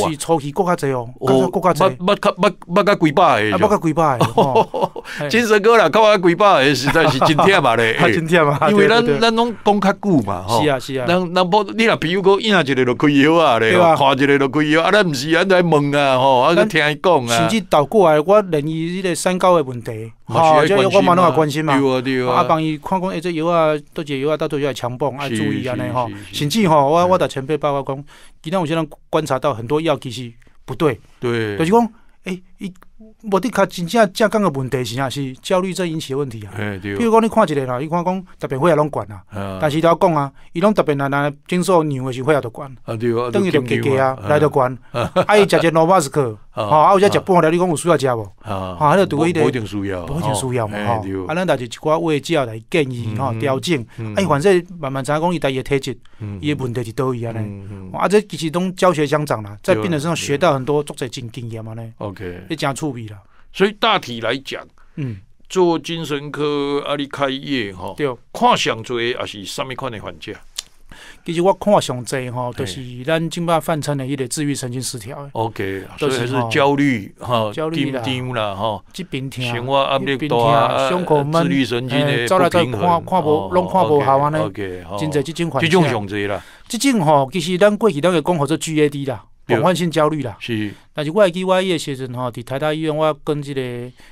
是初期国较侪哦，国较侪。不不不不较几百个，不较几百个。精神科啦，较加几百个实在是惊天嘛嘞，惊天 *laughs* 嘛。因为咱咱拢讲较久嘛，是啊是啊。咱咱不？你若朋友讲伊若一个就开药啊嘞，看一个就开药。啊，咱毋是安在问啊，吼，啊在听伊讲啊。甚至倒过来，我连伊迄个身高的问题。吓，即个我嘛拢也关心嘛，啊帮伊看讲诶这药啊，倒一个药啊到底要系强泵爱注意安尼吼，甚至吼我我伫前辈包括讲，其实有些人观察到很多药其实不对，对，就是讲，哎，伊无的较真正正讲个问题实际上是焦虑症引起的问题啊，比如讲你看一个啦，伊看讲特别血压拢悬啊，但是要讲啊，伊拢特别难难，经所尿的时候血压都悬，啊对，等于就低低啊，来都悬，*laughs* 啊伊食只诺巴斯克。啊！啊！有者食饭了，你讲有需要食无？啊！那如果一定，一定需要，不一定需要嘛！吼。啊，咱大是一寡话之后来建议吼，调整。哎，反正慢慢在讲伊家己的体质，伊的问题是都一安尼。啊，这其实拢教学相长啦，在病人身上学到很多，作者经经验嘛尼。OK，你真趣味啦。所以大体来讲，嗯，做精神科啊，你开业吼，对，看上做也是什么款的环节？其实我看上济吼，就是咱今摆泛称的伊个自愈神经失调。O K，都是焦虑哈，惊惊啦吼，即边听，即边听，胸口闷，的走来走看看无，拢看无效安尼。O K，真侪即种款。这种上济啦，即种吼，其实咱过去咱个讲叫做 GAD 啦，广泛性焦虑啦。是，但是我会记我迄个时阵吼，伫台大医院我跟即个，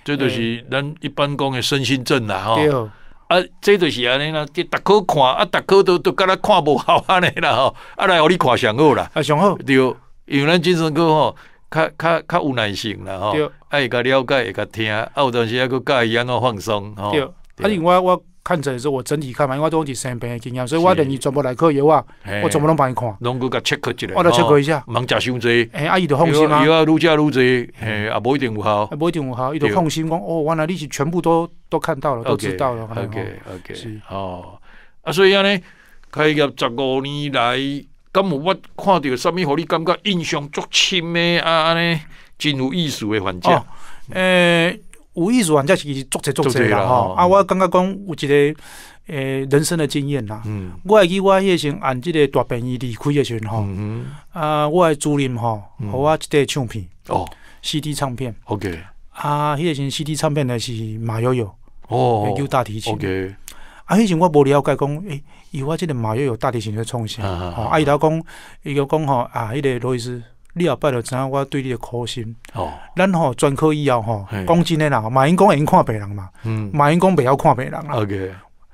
这就是咱一般讲的身心症啦，吼。啊，这就是安尼啦，即逐科看，啊逐科都都敢若看无好安尼啦吼，啊来互你看上好啦，啊上好，对，因为咱精神科吼，较较较有耐性啦吼，爱甲了解，会甲听，啊有时西佫教伊安怎放松吼，啊因为我我。看诊的时候，我整体看嘛，因为我都是生病的经验，所以我等于全部来科有啊，我全部拢帮你看，拢去甲 check 一下，我来 check 一下。忙食伤侪，哎，阿姨就放心嘛。药啊，愈食愈济，哎，也无一定有效，也无一定有效，伊就放心讲，哦，原来你是全部都都看到了，都知道了，OK，OK，是。好啊，所以安尼开业十五年来，咁我看到什物互你感觉印象足深的啊？安尼真有意思的环境，诶。有意思，反正是实作贼作贼啦吼！啊，我感觉讲有一个诶人生的经验啦。嗯。我记我迄时阵按即个大便宜离开的时阵吼，嗯啊，我的主任吼，互我一块唱片。哦。C D 唱片。O K。啊，迄个时 C D 唱片，的是马友友。哦。研究大提琴。O K。啊，以前我无了解讲，诶，伊我即个马友友大提琴的创啥？啊啊伊头讲，伊就讲吼啊，迄个罗伊斯。你也摆着知影我对你的苦心。哦，咱吼专科以后吼，讲真诶啦，马英公会用看病人嘛，嗯，马英公未晓看病人啊。啊个，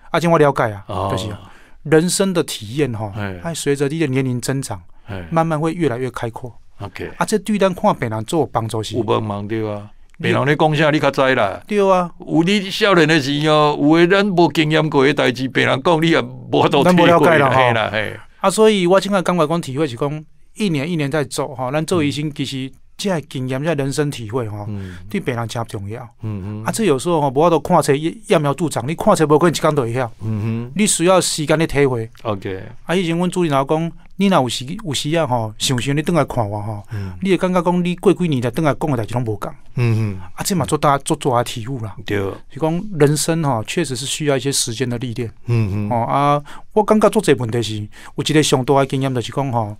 啊，经我了解啊，就是人生的体验吼，哎，随着你的年龄增长，慢慢会越来越开阔。OK，啊，这对咱看病人做帮助是有帮忙对啊，病人你讲啥你较知啦。对啊，有你少年的时候，有诶咱无经验过诶代志，病人讲你啊无懂，咱不了解啦。嘿啦嘿。啊，所以我今在刚外讲体会是讲。一年一年在做吼，咱做医生其实即个经验，即人生体会吼，对病人诚重要。嗯嗯，啊，这有时候吼，无法度看册揠苗助长，你看册无可能一工都会晓。嗯哼，你需要时间嚟体会。OK。啊，以前阮主任老讲，你若有时有时啊吼，想想你倒来看我吼，嗯。你会感觉讲你过几年才倒来讲诶代志拢无共。嗯嗯。啊，即嘛做大做做下体悟啦。对。是讲人生吼，确实是需要一些时间的历练。嗯嗯。哦啊，我感觉做这问题是，有即个上大诶经验就是讲吼。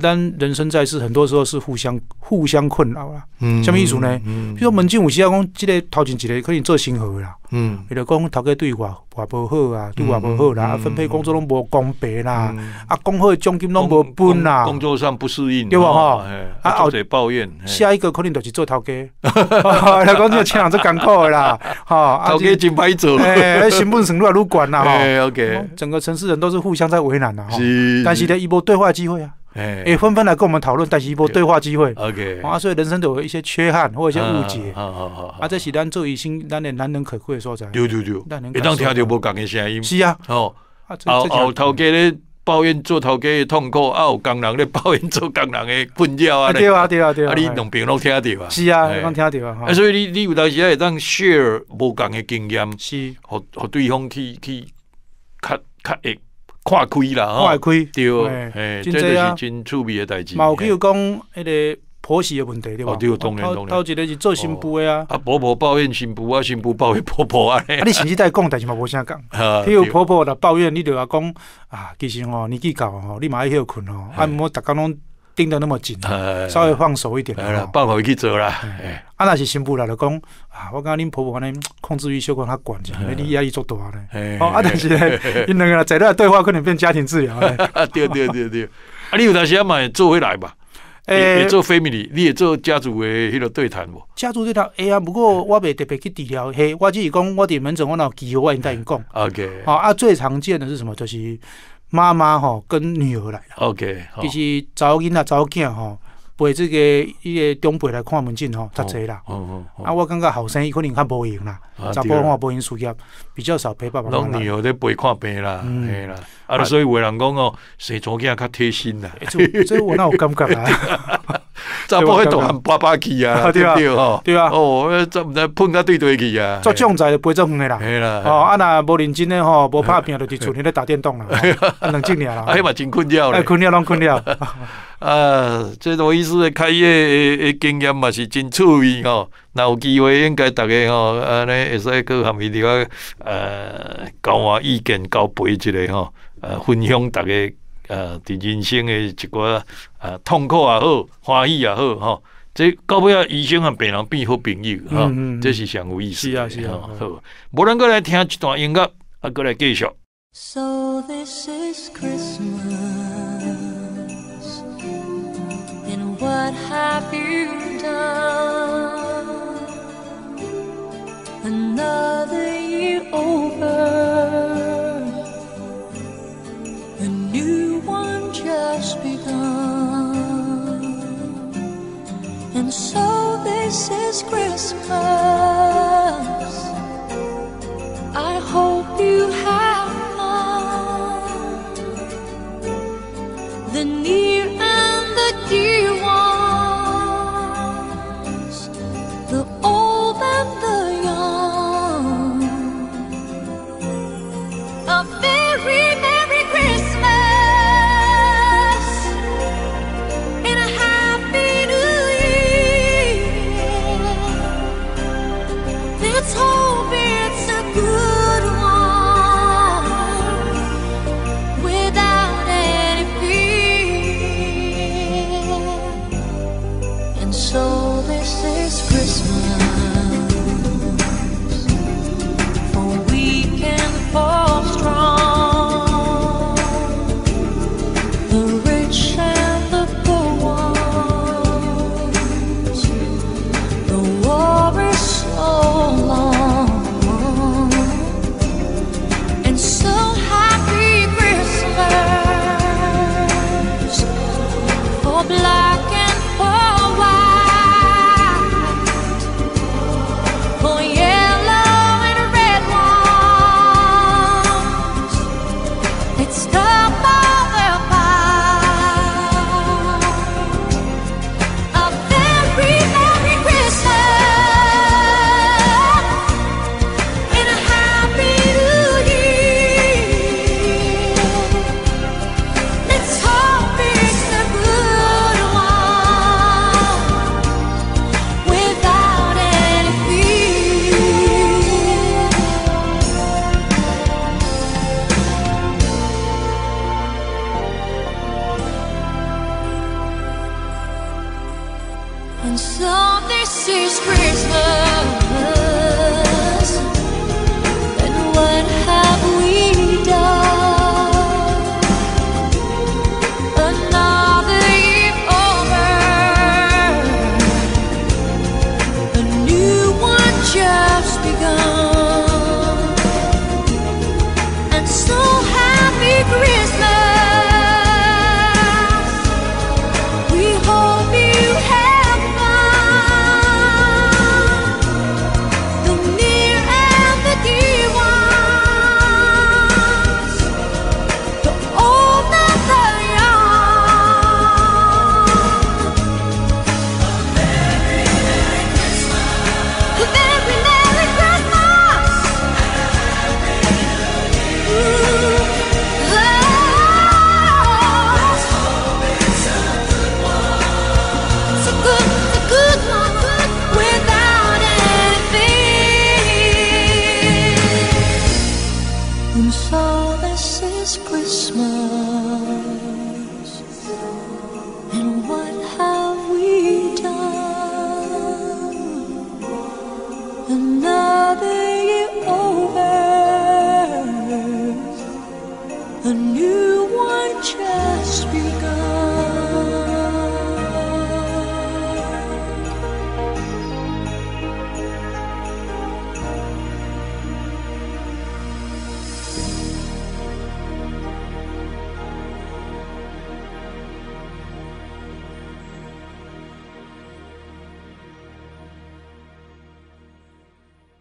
咱人生在世，很多时候是互相互相困扰啦。什么意思呢？比如说，门禁有时啊，讲这个头前一个可能做心的啦。嗯，伊如讲头家对我我不好啊，对我不好啦，分配工作拢无公平啦，啊，工的奖金拢无分啦，工作上不适应对吧？哈，啊，口水抱怨。下一个可能就是做头家，*laughs* 讲这个请人做艰苦的啦，哈，*laughs* 头家真白做啦，成本省略越入管啦。OK，整个城市人都是互相在为难的哈。是，但是呢，伊无对话机会啊。哎，也纷纷来跟我们讨论，带起一波对话机会。OK，啊，所以人生都有一些缺憾，或一些误解。好好好，啊，这是咱做医生，咱也难能可贵所在。对，丢丢，一当听到无同的声音。是啊，哦，后后头家咧抱怨做头家的痛苦，啊，有工人咧 *laughs* 抱怨做工人的困扰啊。对啊，对啊，对啊，啊，你两边论听到啊。是啊，刚听到啊。啊，所以你你有当时会当 share 无同的经验，是，和和对方去去，卡卡诶。跨开啦，开对，真也是真趣味的代志。冇，比如讲，迄个婆媳的问题，对吧？到一个是做新妇的啊，啊婆婆抱怨新妇啊，新妇抱怨婆婆啊。啊，你甚至在讲，但是嘛无啥讲。*laughs* 迄如婆婆若抱怨，你就要讲啊，其实哦，年去到哦，你爱休困哦，啊好逐工拢。盯的那么紧，稍微放手一点嘛，放回去做了。啊，那是辛苦了了，讲啊，我讲恁婆婆呢，控制欲修管她管着，没你压力做大呢。哦，啊，但是呢，*laughs* 因两个在那对话可能变家庭治疗对对对对，啊，你有时些嘛，做回来嘛。诶，做 family，你也做家族的迄个对谈不？家族对谈，哎呀，不过我未特别去治疗，嘿，我只是讲我伫门诊我有机会，我先带人讲。OK，啊，最常见的是什么？就是。妈妈吼跟女儿来了，OK，就是早囡仔早囝吼，陪这个伊个长辈来看门诊吼，杂侪啦。哦哦啊，我感觉后生伊可能较无闲啦，查甫我无闲事业，比较少陪爸爸妈妈。女儿在陪看病啦，系啦，啊，所以有人讲哦，谁做囡较贴心啦。这这我那有感觉啊！*laughs* 甫迄开动，巴巴去啊，*laughs* 对啊，对？吼，对啊，哦，做毋知碰到对对去啊。做将材就背正远啦。系啦，哦，啊，若无认真诶吼，无拍拼就伫厝里咧打电动 *laughs* 啦。啊，冷静点了。哎嘛，真困扰了。困扰拢困扰，*laughs* 啊，即个意思开业经验嘛是真趣味吼，若有机会应该逐个吼，安尼会使去含伊伫方呃交换意见，交陪一个吼，呃分享逐个。呃，人生的一挂呃痛苦也好，欢喜也好，哈，这到尾要医生和病人变好朋友，哈，这是很有意思。是啊，是啊，好，无咱哥来听一段音乐，啊，哥来 e 绍。just begun. And so this is Christmas. I hope you have fun. The near and the dear. So this is Christmas.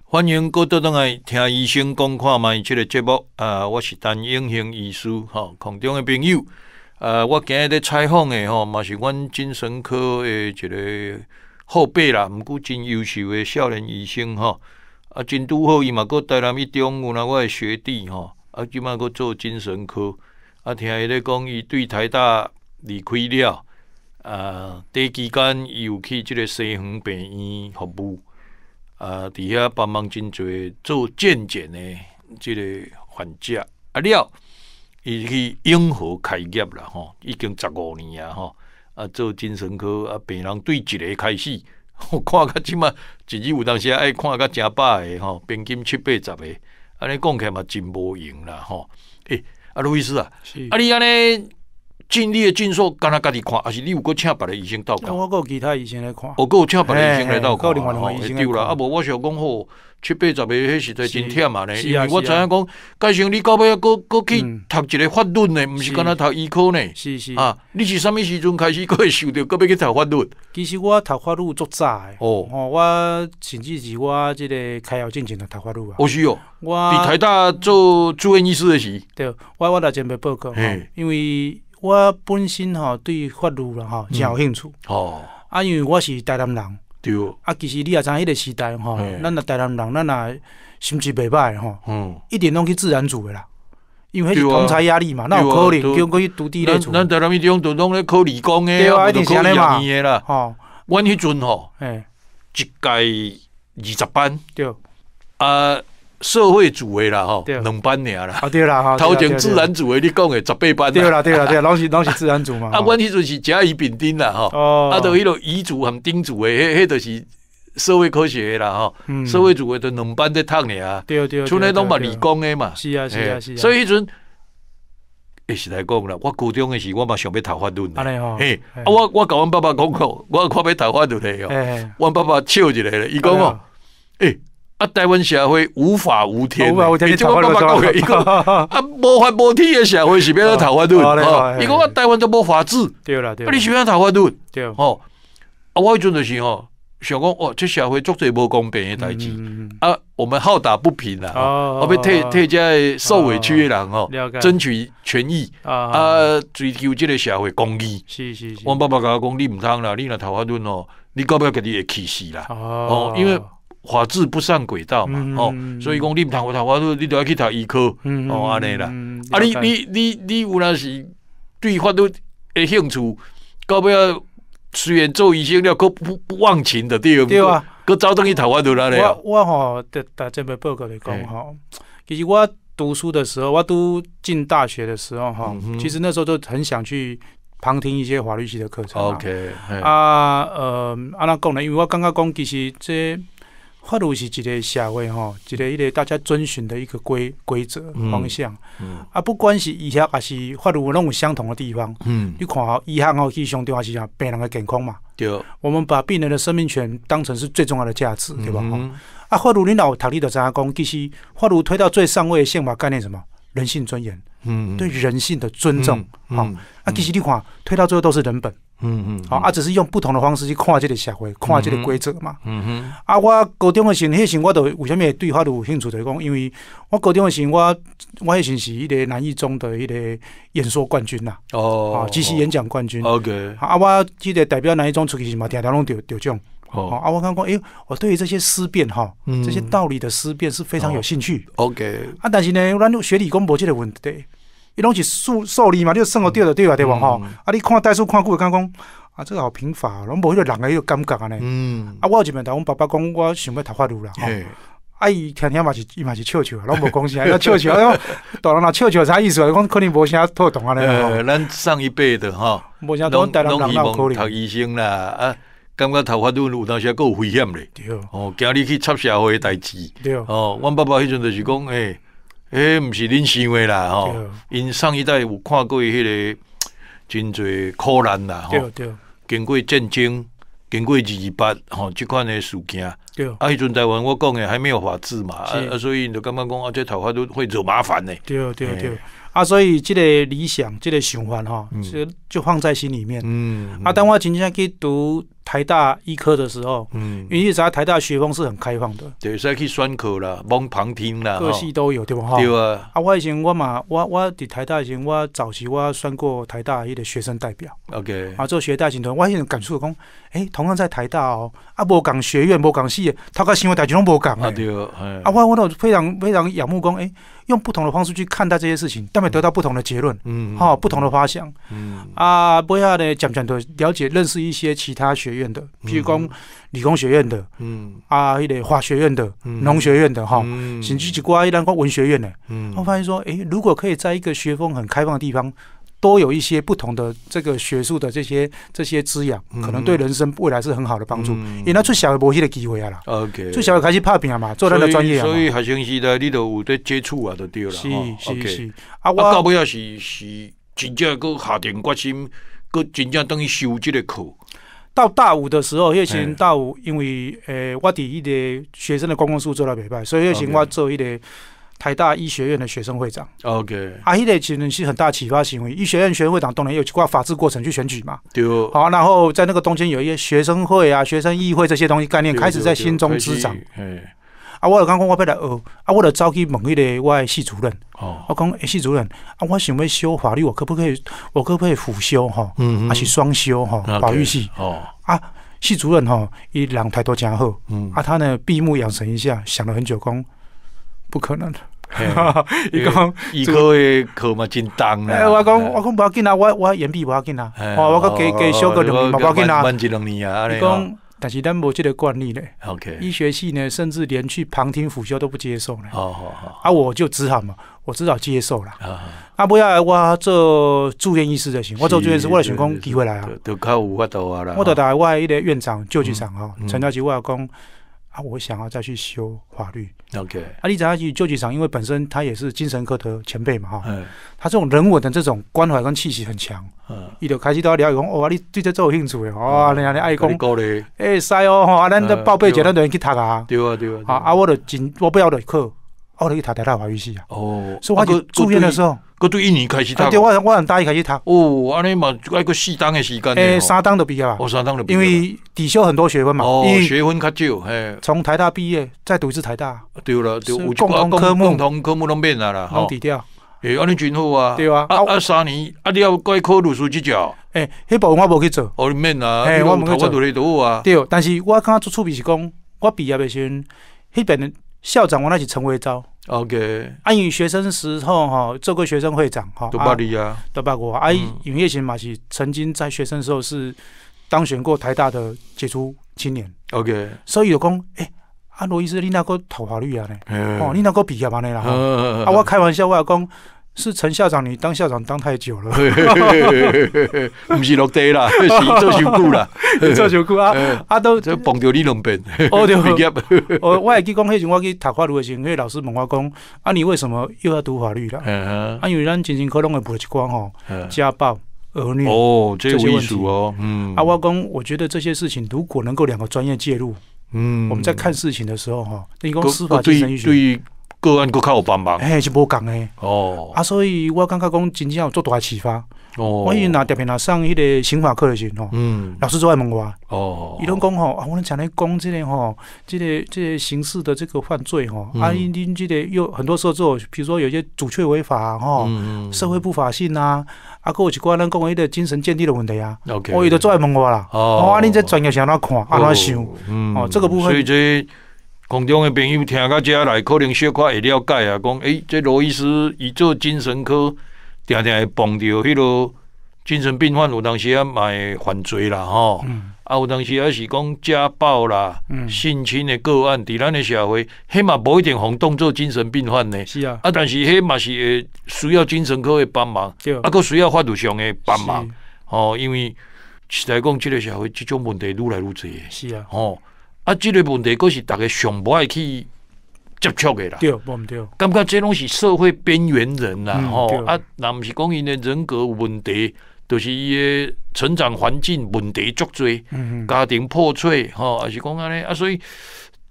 欢迎各倒当来听医生讲看卖这个节目啊！我是陈英雄医师，哈，空中的朋友呃，我今日咧采访的吼，嘛是阮精神科的一个后辈啦，毋过真优秀的少年医生吼。啊，真拄好伊嘛，佮台南一中，有乃我的学弟吼，啊，即嘛佮做精神科，啊，听伊咧讲，伊对台大离开了，啊，短期间又去即个西园病院服务。啊！伫遐帮忙真济做健检的即个患者，啊，了，伊去永和开业啦吼，已经十五年啊吼，啊，做精神科啊，病人对一个开始，我 *laughs* 看看即嘛，一日有当时爱看看正百个吼，平均七八十个，安尼讲来嘛真无用啦哈，啊，阿路易斯啊，你安尼。尽力的尽数，干他家己看，还是你有个请别个医生到看？我有其他医生来看，我有请别个医生来到考，吼，丢啦！啊，无我想讲吼，七八十岁迄时阵真忝嘛呢，因为我知影讲，加上你到尾要搁搁去读一个法律呢，毋是干他读医科呢？是是啊，你是啥物时阵开始，搁会受着，到要去读法律？其实我读法律做早诶，哦哦，我甚至是我这个开学进前的读法律啊，哦是哦，我伫台大做住院医师的时，对，我我来准备报告，因为。我本身吼对法律啦吼，真有兴趣。哦，啊，因为我是台南人。对。啊，其实你也知迄个时代吼，咱若台南人，咱若心智袂歹吼，一定拢去自然组诶啦。因为迄是公差压力嘛，那可能叫我去读地咧厝。咱台南咪就拢咧考理工诶，或者考入面诶啦。吼，阮迄阵吼，诶，一届二十班。对。啊。社会主义啦吼，两班尔啦。啊对啦哈，头前自然主义你讲诶，十八班。对啦对啦对，拢是拢是自然主嘛。*laughs* 啊，阮迄阵是甲乙丙丁啦吼。啊，都迄落乙组、丁组诶，迄迄就是社会科学啦吼。社会主义都两班在读尔。对对。像咧拢嘛理工诶嘛。是啊是啊是。啊，所以迄阵，也是来讲啦，我高中诶时，我嘛想欲头发乱。啊唻吼，嘿，啊我我甲阮爸爸讲过，我看欲头发律去哦。阮爸爸笑一来咧，伊讲吼，诶。啊，台湾社会无法无天，你讲爸爸讲伊讲啊，无法无天的社会是变成桃花运啊！伊讲啊，台湾都无法治，对啦对啦。啊，你喜欢桃花运？对。哦，啊，我迄阵就是候，想讲哦，这社会做这无公平的代志，啊，我们好打不平啦，哦，被被这受委屈的人哦，争取权益，啊，追求这个社会公义。是是是，我爸爸我讲你唔当啦，你那桃花运哦，你搞不要给你气死啦哦，因为。法治不上轨道嘛，哦，所以讲你台我读，我都你都要去读医科，哦，安尼啦，啊，你你你你有若是对法律诶兴趣，到不要虽然做医生了，可不不忘情的第二步，可早等去读湾都哪里啊？我吼，得打这边报告来讲哈，其实我读书的时候，我都进大学的时候哈，其实那时候都很想去旁听一些法律系的课程。OK，啊，呃，安那讲呢，因为我刚刚讲，其实这。法律是一个社会吼，一个一个大家遵循的一个规规则方向。啊，不管是医学还是法律，拢有相同的地方。嗯，你看，医学好去，重点还是病人的健康嘛。对。我们把病人的生命权当成是最重要的价值，对吧？啊，法律你导，读你知查讲，其实法律推到最上位宪法概念什么？人性尊严，嗯，对人性的尊重，好，啊，其实你看，推到最后都是人本，嗯嗯，好，啊，只是用不同的方式去看这个社会，看这个规则嘛，嗯哼，啊，我高中的时，候，那时我都为什么对法律有兴趣？就是讲，因为我高中的时，候，我我那时是一个南一中的一个演说冠军呐，哦，啊，就是演讲冠军，OK，啊，我记得代表南一中出去是嘛，天天拢得得奖。哦，啊！我刚刚哎，我对于这些思辨哈，这些道理的思辨是非常有兴趣。OK，啊，但是呢，咱学理工无这个问题，伊拢是数数理嘛，你算活对的对啊，对吧？哈，啊，你看代数、看久固，刚刚啊，这个好平乏，拢无迄个人的迄个感觉呢。嗯，啊，我有一面同阮爸爸讲，我想要读法律了。哎，啊，天天嘛是伊嘛是笑笑，拢无讲啥要笑笑。哎呦，大人若笑笑啥意思？讲可能无啥妥当啊！哎，咱上一辈的吼，无啥哈，拢拢希望读医生啦啊。感觉头发都有那些够危险嘞，哦，惊你去插社会的代志，哦，阮爸爸迄阵就是讲，诶、哎，毋是恁想的啦，哦，因上一代有看过迄个真侪苦难啦，哦，经过战争，经过二二八，吼，即款的事件，对，啊，迄阵台湾我讲，诶还没有法治嘛，啊，所以就感觉讲，啊，这头发都会惹麻烦嘞，对对对，啊，所以这个理想，这个想法，哈，就就放在心里面，嗯，啊，当我真正去读。台大医科的时候，嗯，因为啥？台大学风是很开放的，对，所以去选课啦，蒙旁听啦，各系都有对吧？对啊。啊，我以前我嘛，我我伫台大以前，我早期我选过台大一的学生代表。OK。啊，做学代行动，我以前感触讲，哎，同样在台大哦，啊，无讲学院，无讲系，他过新闻大基都无讲啊。对。啊，我我非常非常仰慕，讲哎，用不同的方式去看待这些事情，但会得到不同的结论。嗯。好，不同的花想。嗯。啊，不要呢，讲讲的了解认识一些其他学。院的，譬如讲理工学院的，嗯，啊，迄个化学院的，农学院的，哈，甚至一寡，一两个文学院的，嗯，我发现说，诶，如果可以在一个学风很开放的地方，多有一些不同的这个学术的这些这些滋养，可能对人生未来是很好的帮助。因为出社会无迄个机会啊啦，o k 出社会开始拍拼嘛，做他的专业啊所以，学生时代你都有得接触啊，都对了。是是是。啊，我到尾也是是真正搁下定决心，搁真正等于修这个课。到大五的时候，叶行大五，因为诶，我第一点学生的公共素做的培养，所以叶行我做一点台大医学院的学生会长。OK，啊，他这其实是很大启发行为。医学院学生会长当然有挂法治过程去选举嘛？对。好，然后在那个中间有一些学生会啊、学生议会这些东西概念开始在心中滋长。啊，我就讲讲，我要来学。啊，我就走去问迄个我系主任。哦。我讲系主任，啊，我想要修法律，我可不可以，我可不可以辅修哈？嗯嗯。是双修哈？法律系。哦。啊，系主任哈，伊人态度真好。嗯。啊，他呢闭目养神一下，想了很久，讲不可能。*laughs* 伊讲伊讲伊科的课嘛真重。哎，*laughs* 我讲我讲不要紧啊，我我延毕不要紧啊。哎。我讲给给修个两年，不要紧啊。伊讲。但是咱无这个惯例 OK，医学系呢，甚至连去旁听辅修都不接受呢。哦哦哦，啊，我就只好嘛，我只好接受了。啊，啊，不要我做住院医师就行，我做住院医师，我来想讲机会来啊。都够有法度啊啦，我到台外一个院长、旧局长哦，陈教授我也讲。啊，我想要再去修法律。OK，啊，你怎样去救济场？因为本身他也是精神科的前辈嘛，哈。哎。他这种人文的这种关怀跟气息很强。嗯。伊就开始都要聊，讲哦，你对这做有兴趣的，哦，你阿你爱讲。你高咧。哎，西哦，啊，咱的报备就咱多人去读啊。对啊，对啊。啊啊，我的进，我不要的课，我来去读台大法律系啊。哦。所以，我住院的时候。我从一年开始读，对我我从大一开始读。哦，安尼嘛，那个四档的时间，哎，三档都毕业了，哦，三档都毕业因为底修很多学分嘛。哦，学分较少，嘿，从台大毕业再读一次台大，对了，对，共同科目、共同科目都变啦啦，哦，低调。哎，安尼真好啊，对啊，啊啊，三年啊，你要改考律师，就交。哎，迄部分我无去做，哦，免啦，我无去做。对，但是我觉做处，便是讲我毕业的时候，那边。校长我那是陈为昭，OK。阿姨学生时候哈做过学生会长哈，多巴黎啊，都巴国。阿尹营业嘛是曾经在学生时候是当选过台大的杰出青年，OK。所以有讲，哎，阿罗伊斯你那个讨花率啊呢？哦你那个比较嘛的啦，啊我开玩笑我讲。是陈校长，你当校长当太久了，*laughs* 不是落地啦，*laughs* 是做修护啦，做修护啊，*laughs* 啊都碰到你两遍，哦就没接。我我也记讲，那时我去读法律的时候，因老师问我讲，啊，你为什么又要读法律了？啊，因为咱进行可能的不光哈，家暴、儿女哦，这些问题哦。嗯，啊我讲，我觉得这些事情如果能够两个专业介入，嗯，我们在看事情的时候哈，你于讲司法对于对于。个案佫较有帮忙，嘿，是无共诶，哦，啊，所以我感觉讲真正有做大启发。哦，我以前拿特别拿上迄个刑法课的时候，嗯，老师总爱问我，哦，伊拢讲吼，啊，我讲来讲这个吼，这个这个刑事的这个犯罪吼，啊，因因这个又很多时候做，比如说有些主确违法吼，社会不法性啊，啊，佫有一寡咧讲迄个精神鉴定的问题啊，OK，我伊都做爱问我啦，哦，啊，你这专业是安怎看，啊怎想，哦，这个部分。空中的朋友听到遮来，可能小可会了解啊。讲，诶，这罗医师伊做精神科，定定会碰到迄啰精神病患，有当时啊会犯罪啦，吼。啊，有当时也是讲家暴啦，性侵的个案，伫咱的社会，迄嘛无一定轰动，做精神病患呢。是啊。啊，但是迄嘛是会需要精神科的帮忙，啊，佫需要法律上的帮忙。哦，因为实在讲，即个社会即种问题愈来愈侪。是啊。哦。啊！即个问题阁是逐个上无爱去接触诶啦，对，毋对？感觉即拢是社会边缘人啦，吼，啊，若毋是讲因诶人格有问题，就是伊诶成长环境问题足最，家庭破碎，吼、也是讲安尼啊，所以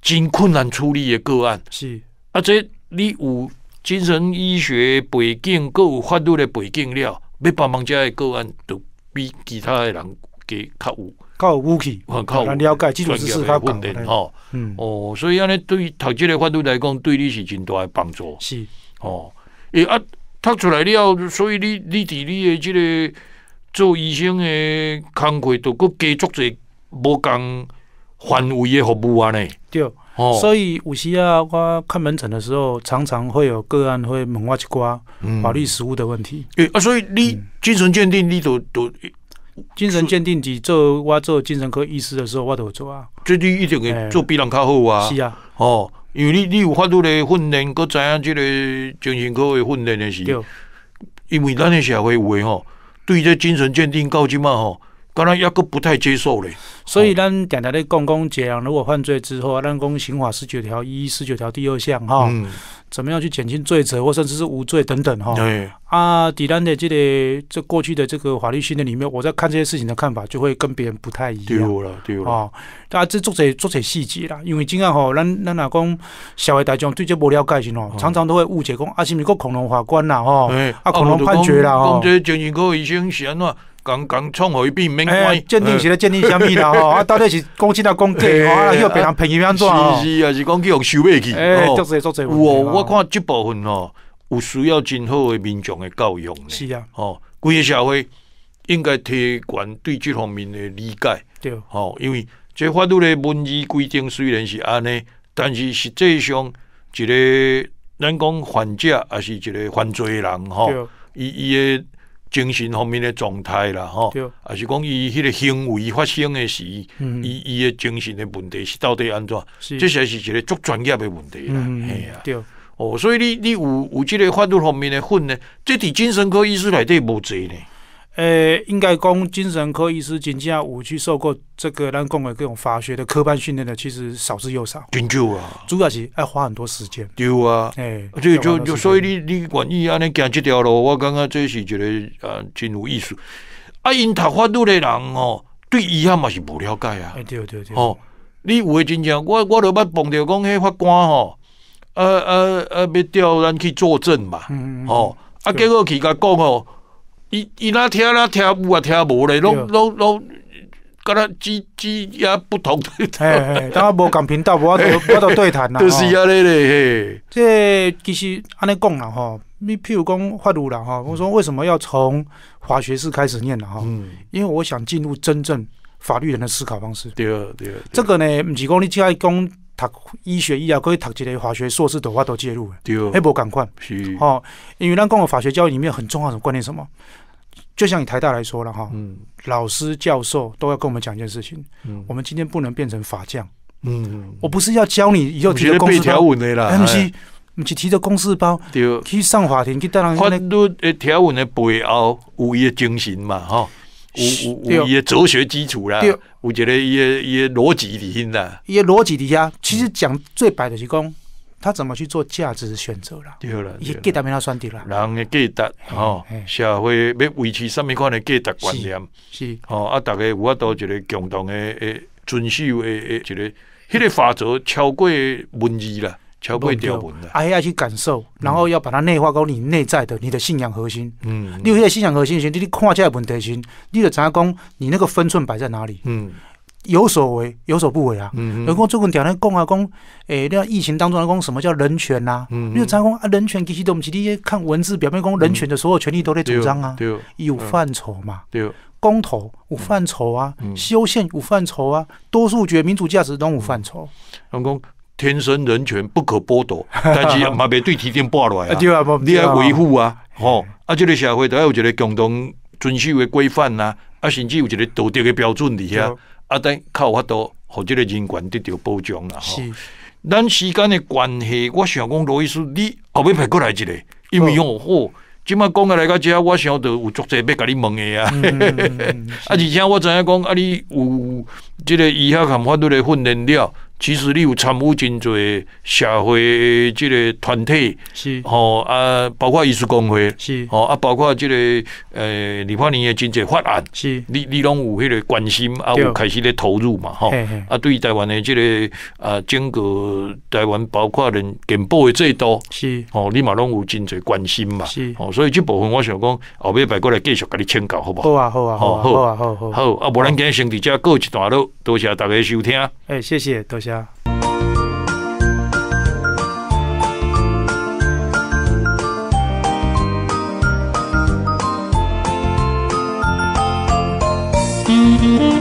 真困难处理诶个案，是啊，即你有精神医学背景，阁有法律诶背景了，要帮忙遮嘅个案都比其他诶人嘅较有。靠 wiki，很了解，基础知识较讲的哈，嗯，哦，所以安尼对读这个法律来讲，对你是情大还帮助。是，哦，诶啊，读出来了，所以你你对你的这个做医生的康会，都各家足在无讲范围的服务安内，对，哦，所以有时啊，我看门诊的时候，常常会有个案会门外一刮法律实务的问题。对啊，所以你精神鉴定，你都都。精神鉴定，你做我做精神科医师的时候，我都做啊。绝对一定会做比人较好啊。是啊，哦，因为你你有法度的训练，各知影即个精神科的训练的是。因为咱的社会有诶吼，对这精神鉴定高即嘛吼。当然，压根不太接受嘞。所以，咱现在的公共这样，如果犯罪之后，咱根刑法十九条一十九条第二项，哈，怎么样去减轻罪责，或甚至是无罪等等，哈。对。啊，底下的这个这过去的这个法律训练里面，我在看这些事情的看法，就会跟别人不太一样。对了，对了。啊，这做些做些细节啦，因为怎啊吼，咱咱若讲社会大众对这不了解性哦，常常都会误解，讲啊是美国恐龙法官啦，哈，啊恐龙判决啦，哈。讲这精神科医生是安怎？刚刚创海边，免讲鉴定是了，鉴定物啦 *laughs* 吼，啊到底是讲起到讲鸡？啊，又被人朋友安怎？是是，啊，是讲去用收尾去。哎，做这做这。我我看这部分哦，有需要真好的民众的教呢，是啊。吼，规个社会应该提悬对这方面的理解。对。吼，因为这法律的文字规定虽然是安尼，但是实际上一个咱讲犯者也是一个犯罪的人吼，伊伊的。精神方面的状态啦，吼，还是讲伊迄个行为发生的时，伊伊的精神的问题是到底安怎？这些是一个足专业的问题啦，系啊，哦，所以你你有有即个法律方面的份呢，这伫精神科医师内底无济呢。呃，应该讲精神科医师，真正有去受过这个，咱讲的各种法学的科班训练的，其实少之又少。真久啊，主要是要花很多时间。对啊！哎，就就就所以你你愿意安尼行这条路，我感觉这是一个啊，真有艺术啊，因读法律的人哦，对医学嘛是不了解啊。对对对。哦，你诶真正我我都捌碰到讲迄法官哦，呃呃呃，要调咱去作证嘛。嗯嗯哦，啊，结果去甲讲哦。伊伊那听啦听有啊听无咧，拢拢拢，甲，那只只也不同。嘿，当我无讲频道，我我度对谈啦。就是咧。咧，嘿。这其实安尼讲了吼，你譬如讲法律啦哈，我说为什么要从法学士开始念了哈？嗯，因为我想进入真正法律人的思考方式。对对，这个呢，毋是讲你只爱讲。读医学、医药，可以读一类法学硕士的话，都介入了。的，还不赶快。是哦，因为咱讲个法学教育里面很重要的观念什么？就像以台大来说了哈，嗯，老师教授都要跟我们讲一件事情，嗯，我们今天不能变成法匠。嗯，我不是要教你以后提着公事包，哎，不是，不是提着公事包去上法庭去。法律条文的背后，有伊的精神嘛，哈。有有五，一哲学基础啦，有一个伊的伊的逻辑底下啦，伊的逻辑底下，其实讲最白的是讲，他怎么去做价值的选择啦？对了，伊的价值面要选择啦。人的价值哦，社会要维持什物款的价值观念，是哦，啊，大家法多一个共同的诶，遵守诶诶，一个，迄个法则超过文字啦。敲不会掉门的。还要去感受，然后要把它内化到你内在的你的信仰核心。嗯，你有个信仰核心先，你得看这个问题先，你得查讲？你那个分寸摆在哪里？嗯，有所为，有所不为啊。嗯，如果最近天天讲啊讲，诶，那疫情当中的讲什么叫人权呐？嗯，你就怎讲啊？人权其实都唔是，你看文字表面讲人权的所有权利都在主张啊，有范畴嘛？对，公投有范畴啊，修宪有范畴啊，多数决民主价值都有范畴。然后。天生人权不可剥夺，*laughs* 但是嘛别对提点落来啊！你要维护啊！吼！啊，这个社会都要有一个共同遵守的规范呐，啊，甚至有一个道德的标准伫遐啊，等靠法度和这个人权得到保障啊！是，咱时间的关系，我想讲罗伊斯，你后尾爬过来一个，因为用好今麦讲来个只，我想着有作者要甲你问的啊。*laughs* 啊，而且我知影讲，啊，你有即个医学看法律来训练了。其实你有参与真侪社会即个团体，是吼啊，包括艺术工会，是吼啊，包括即个呃李焕林的经济法案，是你你拢有迄个关心啊，有开始咧投入嘛，吼啊，对台湾的即个啊，整个台湾包括人进步的制度，是吼，你嘛拢有真侪关心嘛，是，哦，所以即部分我想讲，后尾摆过来继续甲你请教，好不好？好啊，好啊，好，好啊，好，好，好啊，无咱今日先到这告一段落，多谢大家收听，哎，谢谢，多谢。下。嗯。